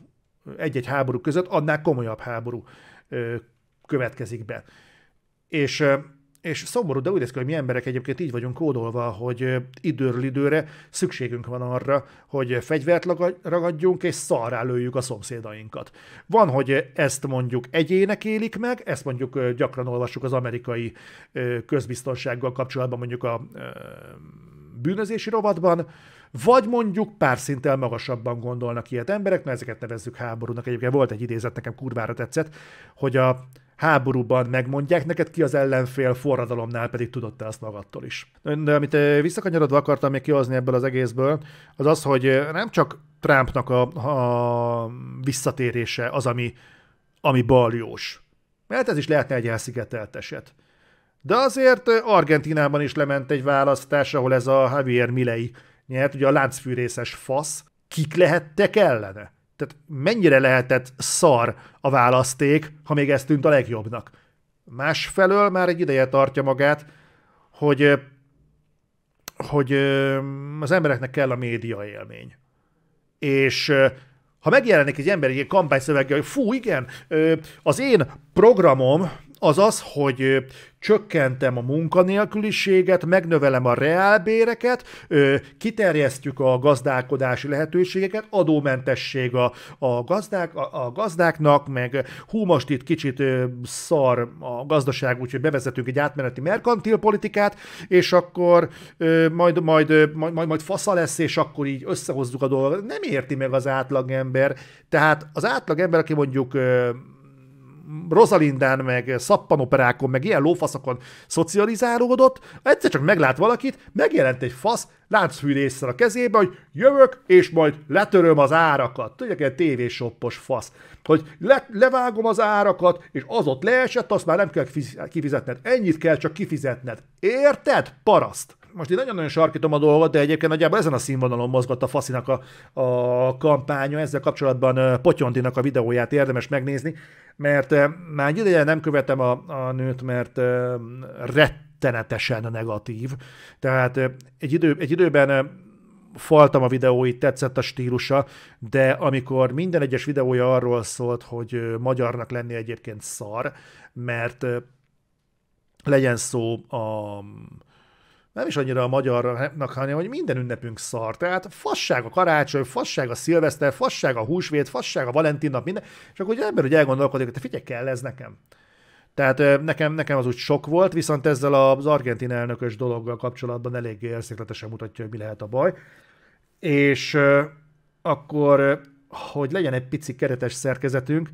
egy-egy háború között, annál komolyabb háború következik be. És és szomorú, de úgy néz ki, hogy mi emberek egyébként így vagyunk kódolva, hogy időről időre szükségünk van arra, hogy fegyvert ragadjunk és szarrá lőjük a szomszédainkat. Van, hogy ezt mondjuk egyének élik meg, ezt mondjuk gyakran olvassuk az amerikai közbiztonsággal kapcsolatban mondjuk a bűnözési rovatban, vagy mondjuk pár szinttel magasabban gondolnak ilyet emberek, mert ezeket nevezzük háborúnak. Egyébként volt egy idézet, nekem kurvára tetszett, hogy a, háborúban megmondják neked, ki az ellenfél forradalomnál pedig tudod te azt magadtól is. De amit visszakanyarodva akartam még kihozni ebből az egészből, az az, hogy nem csak Trumpnak a, a visszatérése az, ami, ami baljós. Mert ez is lehetne egy elszigetelt eset. De azért Argentinában is lement egy választás, ahol ez a Javier Milei nyert, ugye a láncfűrészes fasz. Kik lehettek ellene? Tehát mennyire lehetett szar a választék, ha még ez tűnt a legjobbnak. Másfelől már egy ideje tartja magát, hogy, hogy az embereknek kell a média élmény. És ha megjelenik egy ember egy kampányszöveggel, hogy fú, igen, az én programom, Azaz, hogy csökkentem a munkanélküliséget, megnövelem a reálbéreket, kiterjesztjük a gazdálkodási lehetőségeket, adómentesség a, a, gazdák, a, a gazdáknak, meg hú, most itt kicsit szar a gazdaság, úgyhogy bevezetünk egy átmeneti merkantil politikát, és akkor majd, majd, majd, majd, majd fasza lesz, és akkor így összehozzuk a dolgot. Nem érti meg az átlagember. Tehát az átlagember, aki mondjuk Rosalindán, meg szappanoperákon, meg ilyen lófaszokon szocializálódott, egyszer csak meglát valakit, megjelent egy fasz láncfűrészsel a kezébe, hogy jövök, és majd letöröm az árakat. Tudják, ilyen tévésoppos fasz. Hogy le, levágom az árakat, és az ott leesett, azt már nem kell kifizetned. Ennyit kell csak kifizetned. Érted, paraszt? most én nagyon-nagyon sarkítom a dolgot, de egyébként nagyjából ezen a színvonalon mozgott a faszinak a, a kampánya, ezzel kapcsolatban Potyontinak a videóját érdemes megnézni, mert már ideje nem követem a, a nőt, mert rettenetesen negatív. Tehát egy, idő, egy időben faltam a videóit, tetszett a stílusa, de amikor minden egyes videója arról szólt, hogy magyarnak lenni egyébként szar, mert legyen szó a nem is annyira a magyarnak, hanem hogy minden ünnepünk szar. Tehát fasság a karácsony, fasság a szilveszter, fasság a húsvét, fasság a valentin nap, minden. És akkor ugye ember hogy elgondolkodik, hogy te figyelj, kell ez nekem. Tehát nekem, nekem az úgy sok volt, viszont ezzel az argentin elnökös dologgal kapcsolatban eléggé érzékletesen mutatja, hogy mi lehet a baj. És akkor, hogy legyen egy pici keretes szerkezetünk,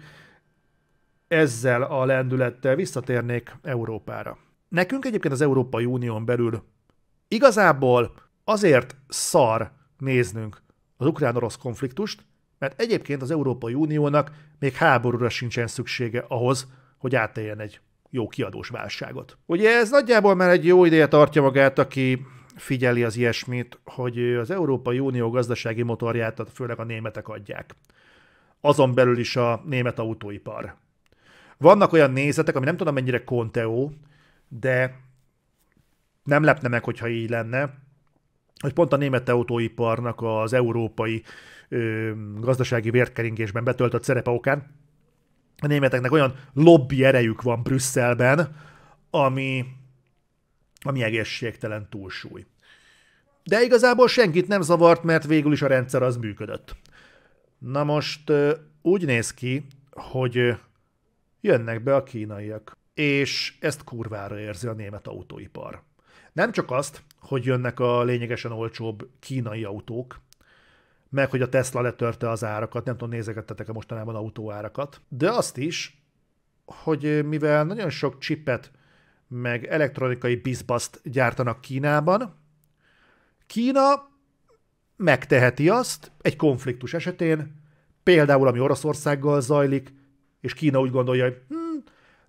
ezzel a lendülettel visszatérnék Európára. Nekünk egyébként az Európai Unión belül Igazából azért szar néznünk az ukrán-orosz konfliktust, mert egyébként az Európai Uniónak még háborúra sincsen szüksége ahhoz, hogy átéljen egy jó kiadós válságot. Ugye ez nagyjából már egy jó ideje tartja magát, aki figyeli az ilyesmit, hogy az Európai Unió gazdasági motorját, főleg a németek adják. Azon belül is a német autóipar. Vannak olyan nézetek, ami nem tudom mennyire konteó, de nem lepne meg, hogyha így lenne, hogy pont a német autóiparnak az európai ö, gazdasági vérkeringésben betöltött szerepe okán a németeknek olyan lobby erejük van Brüsszelben, ami, ami egészségtelen túlsúly. De igazából senkit nem zavart, mert végül is a rendszer az működött. Na most úgy néz ki, hogy jönnek be a kínaiak, és ezt kurvára érzi a német autóipar. Nem csak azt, hogy jönnek a lényegesen olcsóbb kínai autók, meg hogy a Tesla letörte az árakat, nem tudom, nézegettetek-e mostanában autóárakat, de azt is, hogy mivel nagyon sok csipet meg elektronikai bizbaszt gyártanak Kínában, Kína megteheti azt egy konfliktus esetén, például ami Oroszországgal zajlik, és Kína úgy gondolja, hogy hm,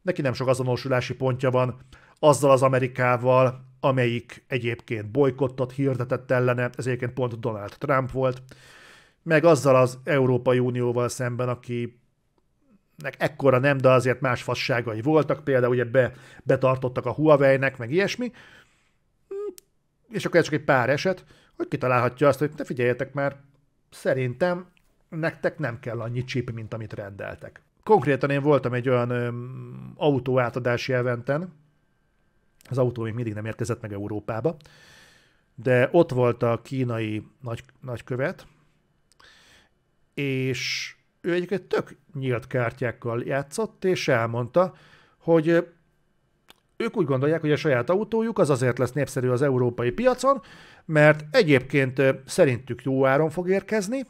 neki nem sok azonosulási pontja van azzal az Amerikával, amelyik egyébként bolykottot hirdetett ellene, ez egyébként pont Donald Trump volt, meg azzal az Európai Unióval szemben, aki nek ekkora nem, de azért más fasságai voltak, például ugye be, betartottak a Huawei-nek, meg ilyesmi, hm, és akkor ez csak egy pár eset, hogy kitalálhatja azt, hogy ne figyeljetek már, szerintem nektek nem kell annyi chip, mint amit rendeltek. Konkrétan én voltam egy olyan ö, autó átadási eventen, az autó még mindig nem érkezett meg Európába, de ott volt a kínai nagy, nagykövet, és ő egyébként tök nyílt kártyákkal játszott, és elmondta, hogy ők úgy gondolják, hogy a saját autójuk az azért lesz népszerű az európai piacon, mert egyébként szerintük jó áron fog érkezni,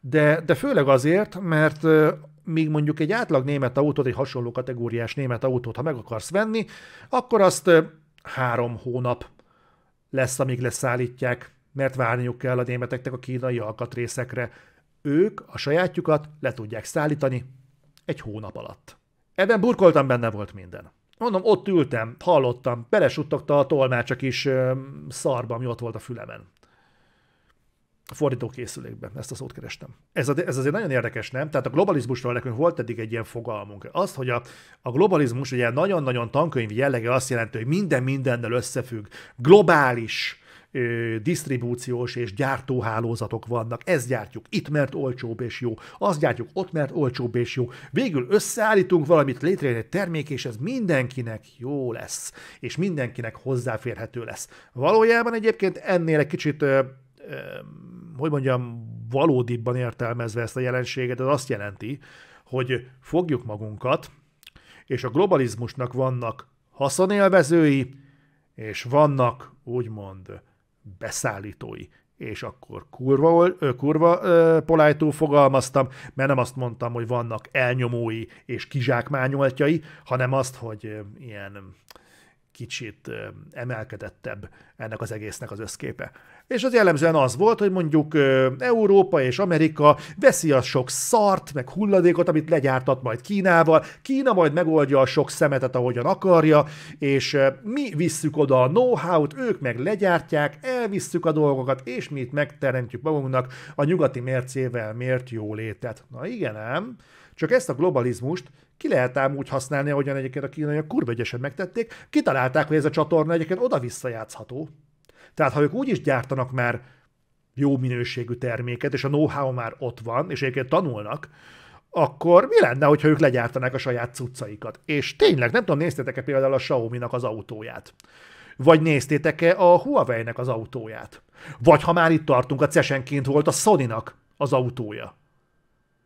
de, de főleg azért, mert míg mondjuk egy átlag német autót, egy hasonló kategóriás német autót, ha meg akarsz venni, akkor azt három hónap lesz, amíg leszállítják, mert várniuk kell a németeknek a kínai alkatrészekre. Ők a sajátjukat le tudják szállítani egy hónap alatt. Ebben burkoltam, benne volt minden. Mondom, ott ültem, hallottam, belesuttogta a a is ö, szarba, ami ott volt a fülemen. A fordítókészülékben, ezt a szót kerestem. Ez, a, ez azért nagyon érdekes, nem? Tehát a globalizmusról nekünk volt eddig egy ilyen fogalmunk. Az, hogy a, a globalizmus ugye nagyon-nagyon tankönyvi jellege azt jelenti, hogy minden mindennel összefügg. Globális, disztribúciós és gyártóhálózatok vannak. Ez gyártjuk itt, mert olcsóbb és jó. Azt gyártjuk ott, mert olcsóbb és jó. Végül összeállítunk valamit, létrejön egy termék, és ez mindenkinek jó lesz, és mindenkinek hozzáférhető lesz. Valójában egyébként ennél egy kicsit ö, ö, hogy mondjam, valódibban értelmezve ezt a jelenséget, az azt jelenti, hogy fogjuk magunkat, és a globalizmusnak vannak haszonélvezői, és vannak úgymond beszállítói. És akkor kurva, kurva polájtó fogalmaztam, mert nem azt mondtam, hogy vannak elnyomói és kizsákmányoltjai, hanem azt, hogy ilyen kicsit emelkedettebb ennek az egésznek az összképe. És az jellemzően az volt, hogy mondjuk Európa és Amerika veszi a sok szart, meg hulladékot, amit legyártat majd Kínával, Kína majd megoldja a sok szemetet, ahogyan akarja, és mi visszük oda a know-how-t, ők meg legyártják, elvisszük a dolgokat, és mi itt megteremtjük magunknak a nyugati mércével mért jólétet. Na igen nem? csak ezt a globalizmust ki lehet ám úgy használni, ahogyan egyébként a kínaiak kurva megtették, kitalálták, hogy ez a csatorna egyébként oda-visszajátszható. Tehát ha ők úgy is gyártanak már jó minőségű terméket, és a know-how már ott van, és egyébként tanulnak, akkor mi lenne, hogyha ők legyártanák a saját cuccaikat? És tényleg, nem tudom, néztétek-e például a Xiaomi-nak az autóját? Vagy néztétek-e a Huawei-nek az autóját? Vagy ha már itt tartunk, a cesenként volt a Sony-nak az autója.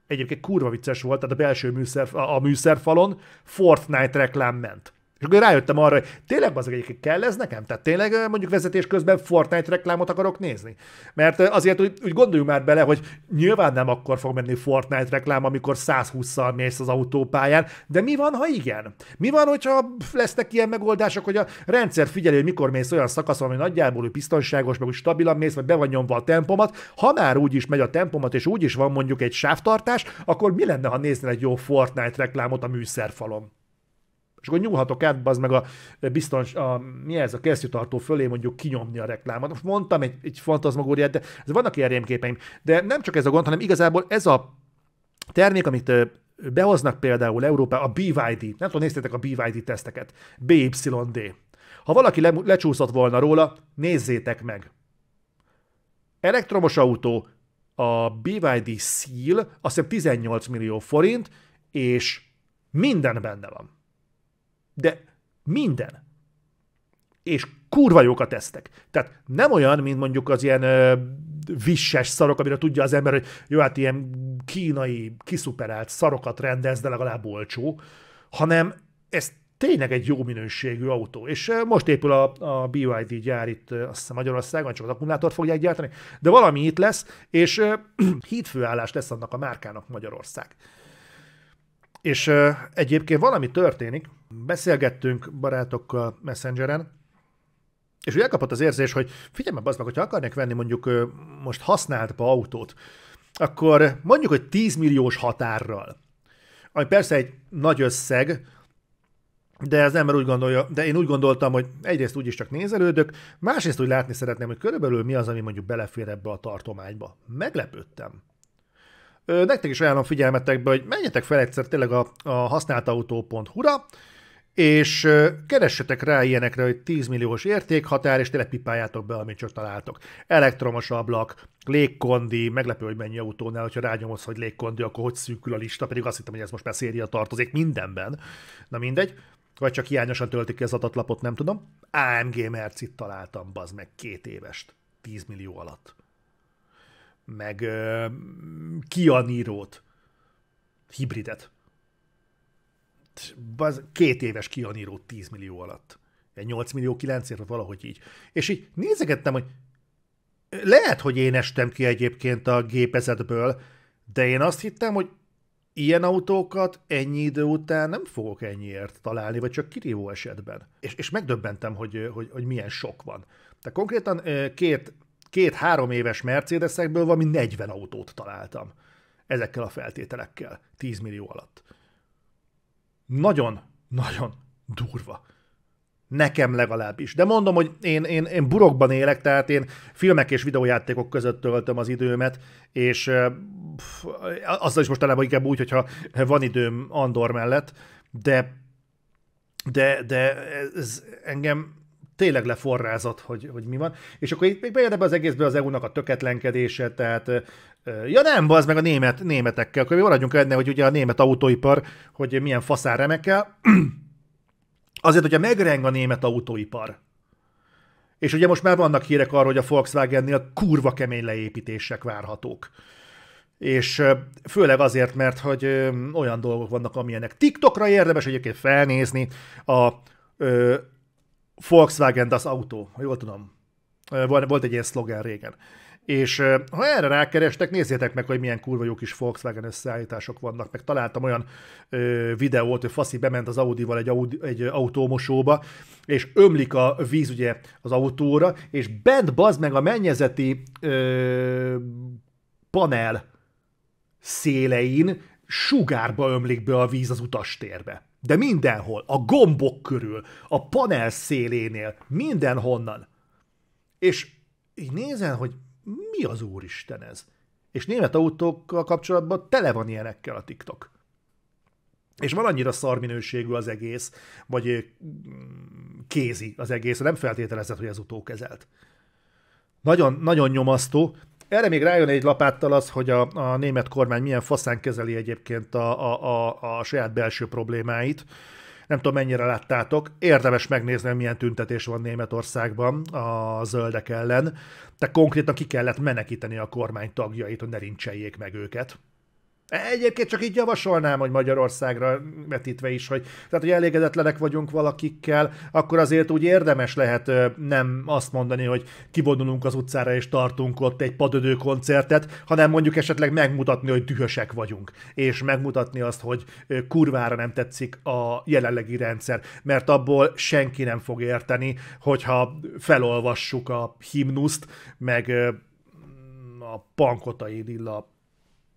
Egyébként kurva vicces volt, tehát a belső műszer, a műszerfalon Fortnite reklám ment. És akkor rájöttem arra, hogy tényleg az egyik kell ez nekem? Tehát tényleg mondjuk vezetés közben Fortnite reklámot akarok nézni? Mert azért úgy, úgy gondoljunk már bele, hogy nyilván nem akkor fog menni Fortnite reklám, amikor 120-szal mész az autópályán, de mi van, ha igen? Mi van, hogyha lesznek ilyen megoldások, hogy a rendszer figyeli, hogy mikor mész olyan szakaszon, ami nagyjából biztonságos, meg úgy stabilan mész, vagy be van nyomva a tempomat, ha már úgy is megy a tempomat, és úgy is van mondjuk egy sávtartás, akkor mi lenne, ha néznél egy jó Fortnite reklámot a műszerfalon? És akkor nyúlhatok át, az meg a biztons, a, mi ez, a kesztyűtartó fölé mondjuk kinyomni a reklámot. Most mondtam egy, egy fantazmagóriát, de ez vannak ilyen rémképeim. De nem csak ez a gond, hanem igazából ez a termék, amit behoznak például Európa, a BYD, nem tudom, néztétek a BYD teszteket, BYD. Ha valaki le, lecsúszott volna róla, nézzétek meg. Elektromos autó, a BYD Seal, azt hiszem 18 millió forint, és minden benne van de minden. És kurva jók a tesztek. Tehát nem olyan, mint mondjuk az ilyen ö, visses szarok, amire tudja az ember, hogy jó, hát ilyen kínai, kiszuperált szarokat rendez, de legalább olcsó, hanem ez tényleg egy jó minőségű autó. És most épül a, a BYD gyár itt azt hiszem Magyarországon, csak az akkumulátort fogják gyártani, de valami itt lesz, és hídfőállás lesz annak a márkának Magyarország. És egyébként valami történik, beszélgettünk barátokkal Messengeren, és ugye elkapott az érzés, hogy figyelj meg, meg, hogyha akarnék venni mondjuk most használtba autót, akkor mondjuk, hogy 10 milliós határral, ami persze egy nagy összeg, de az ember úgy gondolja, de én úgy gondoltam, hogy egyrészt úgyis csak nézelődök, másrészt úgy látni szeretném, hogy körülbelül mi az, ami mondjuk belefér ebbe a tartományba. Meglepődtem. Nektek is ajánlom figyelmetekbe, hogy menjetek fel egyszer tényleg a, a használtautó.hu-ra, és keressetek rá ilyenekre, hogy 10 milliós értékhatár, és tényleg pipáljátok be, amit csak találtok. Elektromos ablak, légkondi, meglepő, hogy mennyi autónál, hogyha rányomodsz, hogy légkondi, akkor hogy szűkül a lista, pedig azt hittem, hogy ez most már széria tartozik mindenben. Na mindegy vagy csak hiányosan töltik ki az adatlapot, nem tudom. AMG Mercit találtam, bazd meg, két évest, 10 millió alatt meg uh, Kia Niro-t, hibridet. Baz, két éves Kia Niro 10 millió alatt. 8 millió 9 vagy valahogy így. És így nézegettem, hogy lehet, hogy én estem ki egyébként a gépezetből, de én azt hittem, hogy ilyen autókat ennyi idő után nem fogok ennyiért találni, vagy csak kirívó esetben. És, és megdöbbentem, hogy, hogy, hogy milyen sok van. Tehát konkrétan két két-három éves Mercedesekből valami 40 autót találtam. Ezekkel a feltételekkel. 10 millió alatt. Nagyon, nagyon durva. Nekem legalábbis. De mondom, hogy én, én, én burokban élek, tehát én filmek és videójátékok között töltöm az időmet, és pff, azzal is talán inkább úgy, hogyha van időm Andor mellett, de de, de ez engem tényleg leforrázott, hogy, hogy mi van. És akkor itt még bejön ebbe az egészbe az EU-nak a töketlenkedése, tehát ja nem, az meg a német, németekkel, akkor mi maradjunk benne, hogy ugye a német autóipar, hogy milyen faszán remekel. Azért, hogyha megreng a német autóipar, és ugye most már vannak hírek arról, hogy a Volkswagennél kurva kemény leépítések várhatók. És főleg azért, mert hogy olyan dolgok vannak, amilyenek TikTokra érdemes egyébként felnézni. A, Volkswagen das Auto, ha jól tudom. Volt egy ilyen szlogen régen. És ha erre rákerestek, nézzétek meg, hogy milyen kurva jó kis Volkswagen összeállítások vannak. Meg találtam olyan ö, videót, hogy Faszi bement az Audival egy, Audi, egy autómosóba, és ömlik a víz ugye az autóra, és bent bazd meg a mennyezeti ö, panel szélein sugárba ömlik be a víz az utastérbe. De mindenhol, a gombok körül, a panel szélénél, mindenhonnan. És így nézel, hogy mi az úristen ez? És német autókkal kapcsolatban tele van ilyenekkel a TikTok. És van annyira szar minőségű az egész, vagy mm, kézi az egész, nem feltételezett, hogy ez utókezelt. Nagyon, nagyon nyomasztó, erre még rájön egy lapáttal az, hogy a, a német kormány milyen faszán kezeli egyébként a, a, a, a saját belső problémáit. Nem tudom, mennyire láttátok. Érdemes megnézni, milyen tüntetés van Németországban a zöldek ellen. Tehát konkrétan ki kellett menekíteni a kormány tagjait, hogy ne rincseljék meg őket. Egyébként csak így javasolnám, hogy Magyarországra vetítve is, hogy tehát, hogy elégedetlenek vagyunk valakikkel, akkor azért úgy érdemes lehet nem azt mondani, hogy kivonulunk az utcára és tartunk ott egy padödő koncertet, hanem mondjuk esetleg megmutatni, hogy dühösek vagyunk, és megmutatni azt, hogy kurvára nem tetszik a jelenlegi rendszer, mert abból senki nem fog érteni, hogyha felolvassuk a himnuszt, meg a pankotai idilla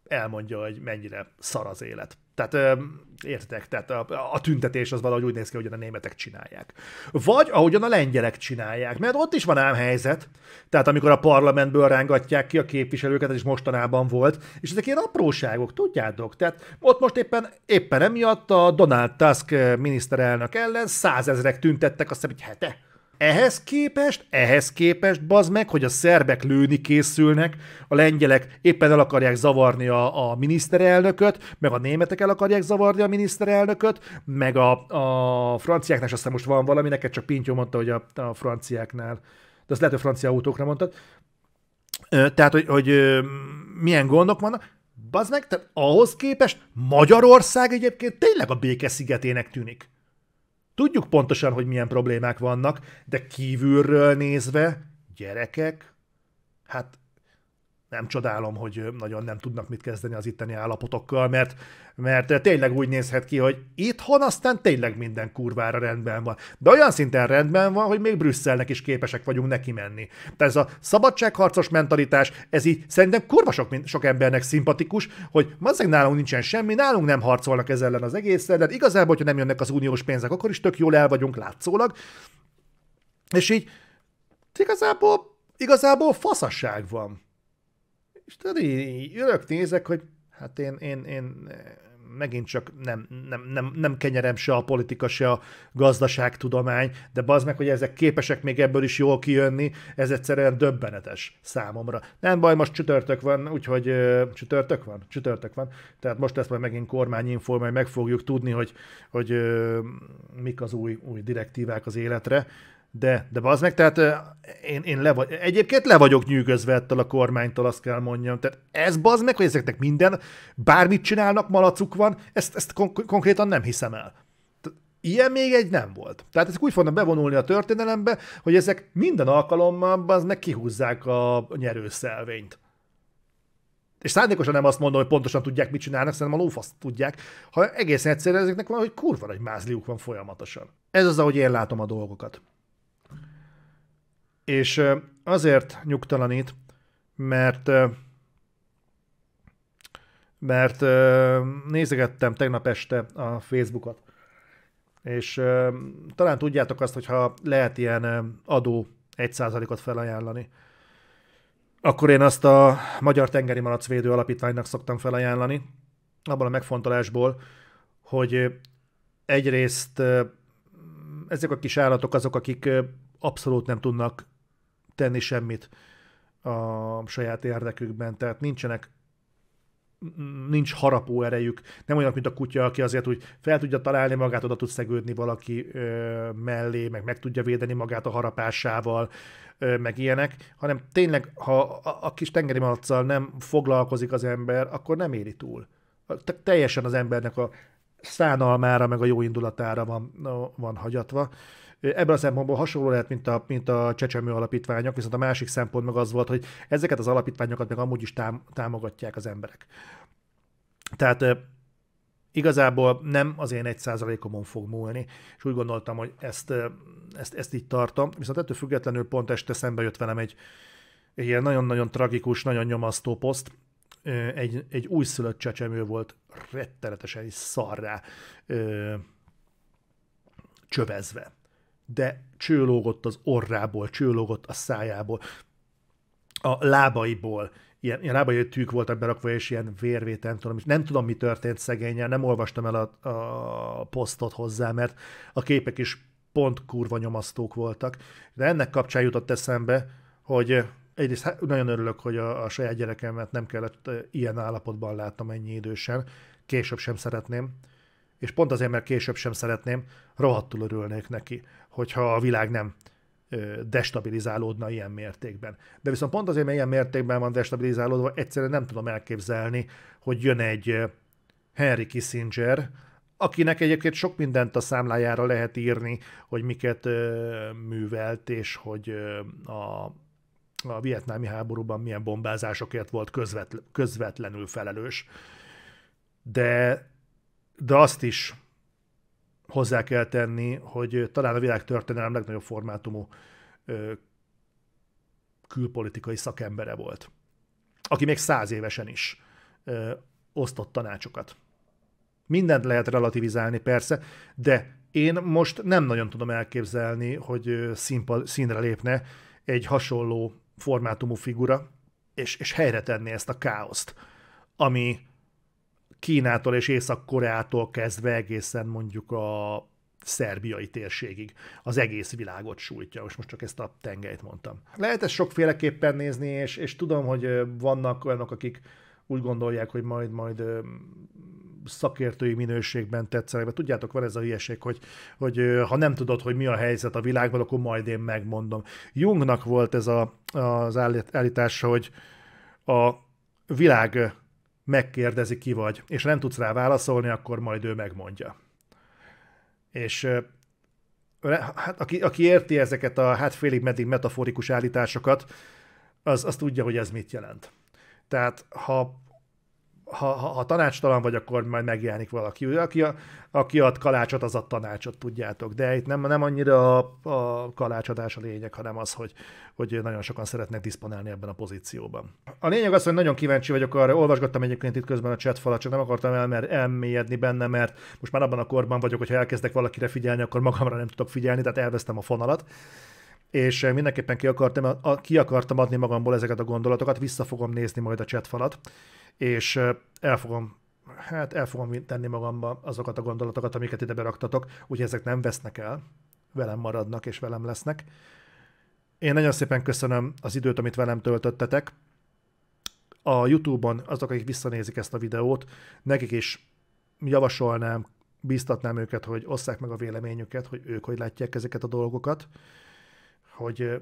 elmondja, hogy mennyire szar az élet. Tehát értek, tehát a, a tüntetés az valahogy úgy néz ki, hogy a németek csinálják. Vagy ahogyan a lengyelek csinálják, mert ott is van ám helyzet. Tehát amikor a parlamentből rángatják ki a képviselőket, ez is mostanában volt, és ezek ilyen apróságok, tudjátok. Tehát ott most éppen, éppen emiatt a Donald Tusk miniszterelnök ellen százezrek tüntettek, azt hiszem egy hete ehhez képest, ehhez képest, bazd meg, hogy a szerbek lőni készülnek, a lengyelek éppen el akarják zavarni a, a miniszterelnököt, meg a németek el akarják zavarni a miniszterelnököt, meg a, a franciáknál, és aztán most van valami, neked csak Pintyó mondta, hogy a, a franciáknál, de azt lehet, hogy francia autókra mondtad. Tehát, hogy, hogy milyen gondok vannak, bazd meg, tehát ahhoz képest Magyarország egyébként tényleg a békeszigetének tűnik. Tudjuk pontosan, hogy milyen problémák vannak, de kívülről nézve, gyerekek, hát nem csodálom, hogy nagyon nem tudnak mit kezdeni az itteni állapotokkal, mert mert tényleg úgy nézhet ki, hogy itthon aztán tényleg minden kurvára rendben van. De olyan szinten rendben van, hogy még Brüsszelnek is képesek vagyunk neki menni. Tehát ez a szabadságharcos mentalitás, ez így szerintem kurva sok, sok embernek szimpatikus, hogy mazzeg nálunk nincsen semmi, nálunk nem harcolnak ezzel ellen az egész ellen, igazából, hogyha nem jönnek az uniós pénzek, akkor is tök jól el vagyunk látszólag. És így igazából, igazából faszasság van. És tudod, így örök nézek, hogy hát én, én, én megint csak nem, nem, nem, nem kenyerem se a politika, se a gazdaságtudomány, de bazd meg, hogy ezek képesek még ebből is jól kijönni, ez egyszerűen döbbenetes számomra. Nem baj, most csütörtök van, úgyhogy csütörtök van? Csütörtök van. Tehát most ezt majd megint kormányinfó, majd meg fogjuk tudni, hogy, hogy mik az új, új direktívák az életre, de, de az meg, tehát én, én le vagy, egyébként le vagyok nyűgözve ettől a kormánytól, azt kell mondjam. Tehát ez bazd meg, hogy ezeknek minden, bármit csinálnak, malacuk van, ezt, ezt kon- konkrétan nem hiszem el. Ilyen még egy nem volt. Tehát ezek úgy fognak bevonulni a történelembe, hogy ezek minden alkalommal az meg kihúzzák a nyerőszelvényt. És szándékosan nem azt mondom, hogy pontosan tudják, mit csinálnak, szerintem a lófaszt tudják, ha egészen egyszerűen ezeknek van, hogy kurva egy mázliuk van folyamatosan. Ez az, ahogy én látom a dolgokat. És azért nyugtalanít, mert mert nézegettem tegnap este a Facebookot, és talán tudjátok azt, hogyha lehet ilyen adó 1%-ot felajánlani, akkor én azt a Magyar Tengeri Malacvédő Alapítványnak szoktam felajánlani, abban a megfontolásból, hogy egyrészt ezek a kis állatok azok, akik abszolút nem tudnak tenni semmit a saját érdekükben, tehát nincsenek nincs harapó erejük, nem olyan, mint a kutya, aki azért úgy fel tudja találni magát, oda tud szegődni valaki ö, mellé, meg meg tudja védeni magát a harapásával, ö, meg ilyenek, hanem tényleg, ha a, a kis tengeri malacsal nem foglalkozik az ember, akkor nem éri túl. Te, teljesen az embernek a szánalmára, meg a jó indulatára van, van hagyatva. Ö, Ebből a szempontból hasonló lehet, mint a, mint a csecsemő alapítványok, viszont a másik szempont meg az volt, hogy ezeket az alapítványokat meg amúgy is tám- támogatják az emberek. Tehát igazából nem az én egy százalékomon fog múlni, és úgy gondoltam, hogy ezt, ezt, ezt így tartom, viszont ettől függetlenül pont este szembe jött velem egy, egy ilyen nagyon-nagyon tragikus, nagyon nyomasztó poszt, egy, egy újszülött csecsemő volt, rettenetesen is szarrá ö, csövezve de csőlógott az orrából, csőlógott a szájából, a lábaiból, ilyen, ilyen lábai tűk voltak berakva, és ilyen vérvét, nem tudom, nem tudom, mi történt szegényel, nem olvastam el a, a posztot hozzá, mert a képek is pont kurva nyomasztók voltak. De ennek kapcsán jutott eszembe, hogy eh, egyrészt hát nagyon örülök, hogy a, a saját gyerekemet nem kellett eh, ilyen állapotban látnom ennyi idősen, később sem szeretném, és pont azért, mert később sem szeretném, rohadtul örülnék neki hogyha a világ nem destabilizálódna ilyen mértékben. De viszont pont azért, mert ilyen mértékben van destabilizálódva, egyszerűen nem tudom elképzelni, hogy jön egy Henry Kissinger, akinek egyébként sok mindent a számlájára lehet írni, hogy miket művelt, és hogy a, a vietnámi háborúban milyen bombázásokért volt közvetlenül felelős. De, de azt is hozzá kell tenni, hogy talán a világ történelem legnagyobb formátumú külpolitikai szakembere volt, aki még száz évesen is osztott tanácsokat. Mindent lehet relativizálni persze, de én most nem nagyon tudom elképzelni, hogy színpa, színre lépne egy hasonló formátumú figura, és, és helyre tenni ezt a káoszt, ami Kínától és Észak-Koreától kezdve egészen mondjuk a szerbiai térségig az egész világot sújtja. és most csak ezt a tengelyt mondtam. Lehet ezt sokféleképpen nézni, és, és tudom, hogy vannak olyanok, akik úgy gondolják, hogy majd, majd szakértői minőségben tetszenek, mert tudjátok, van ez a hülyeség, hogy, hogy ha nem tudod, hogy mi a helyzet a világban, akkor majd én megmondom. Jungnak volt ez a, az állítása, hogy a világ megkérdezi, ki vagy, és nem tudsz rá válaszolni, akkor majd ő megmondja. És hát, aki, aki érti ezeket a hát félig meddig metaforikus állításokat, az, az tudja, hogy ez mit jelent. Tehát ha ha, ha, ha tanácstalan vagy, akkor majd megjelenik valaki. Aki, aki ad kalácsot, az ad tanácsot, tudjátok. De itt nem, nem annyira a, a kalácsadás a lényeg, hanem az, hogy, hogy nagyon sokan szeretnek diszponálni ebben a pozícióban. A lényeg az, hogy nagyon kíváncsi vagyok arra, olvasgattam egyébként itt közben a chat falat, csak nem akartam elmer, elmélyedni benne, mert most már abban a korban vagyok, hogy ha elkezdek valakire figyelni, akkor magamra nem tudok figyelni, tehát elvesztem a fonalat és eh, mindenképpen ki akartam, ki akartam adni magamból ezeket a gondolatokat, vissza fogom nézni majd a chatfalat, és eh, el fogom hát el fogom tenni magamba azokat a gondolatokat, amiket ide beraktatok, úgyhogy ezek nem vesznek el, velem maradnak és velem lesznek. Én nagyon szépen köszönöm az időt, amit velem töltöttetek. A Youtube-on azok, akik visszanézik ezt a videót, nekik is javasolnám, biztatnám őket, hogy osszák meg a véleményüket, hogy ők hogy látják ezeket a dolgokat hogy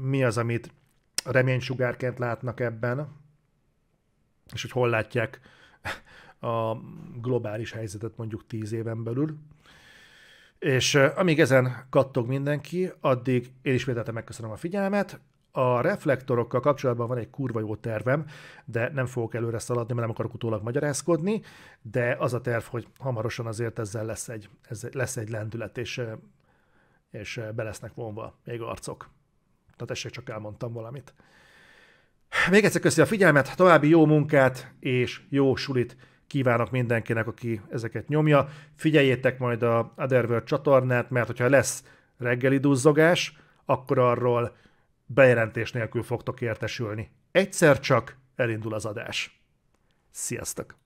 mi az, amit reménysugárként látnak ebben, és hogy hol látják a globális helyzetet mondjuk tíz éven belül. És amíg ezen kattog mindenki, addig én ismételten megköszönöm a figyelmet. A reflektorokkal kapcsolatban van egy kurva jó tervem, de nem fogok előre szaladni, mert nem akarok utólag magyarázkodni, de az a terv, hogy hamarosan azért ezzel lesz egy, ez lesz egy lendület, és és eh, be lesznek vonva még arcok. Na tessék, csak elmondtam valamit. Még egyszer köszi a figyelmet, további jó munkát és jó sulit kívánok mindenkinek, aki ezeket nyomja. Figyeljétek majd a Otherworld csatornát, mert hogyha lesz reggeli duzzogás, akkor arról bejelentés nélkül fogtok értesülni. Egyszer csak elindul az adás. Sziasztok!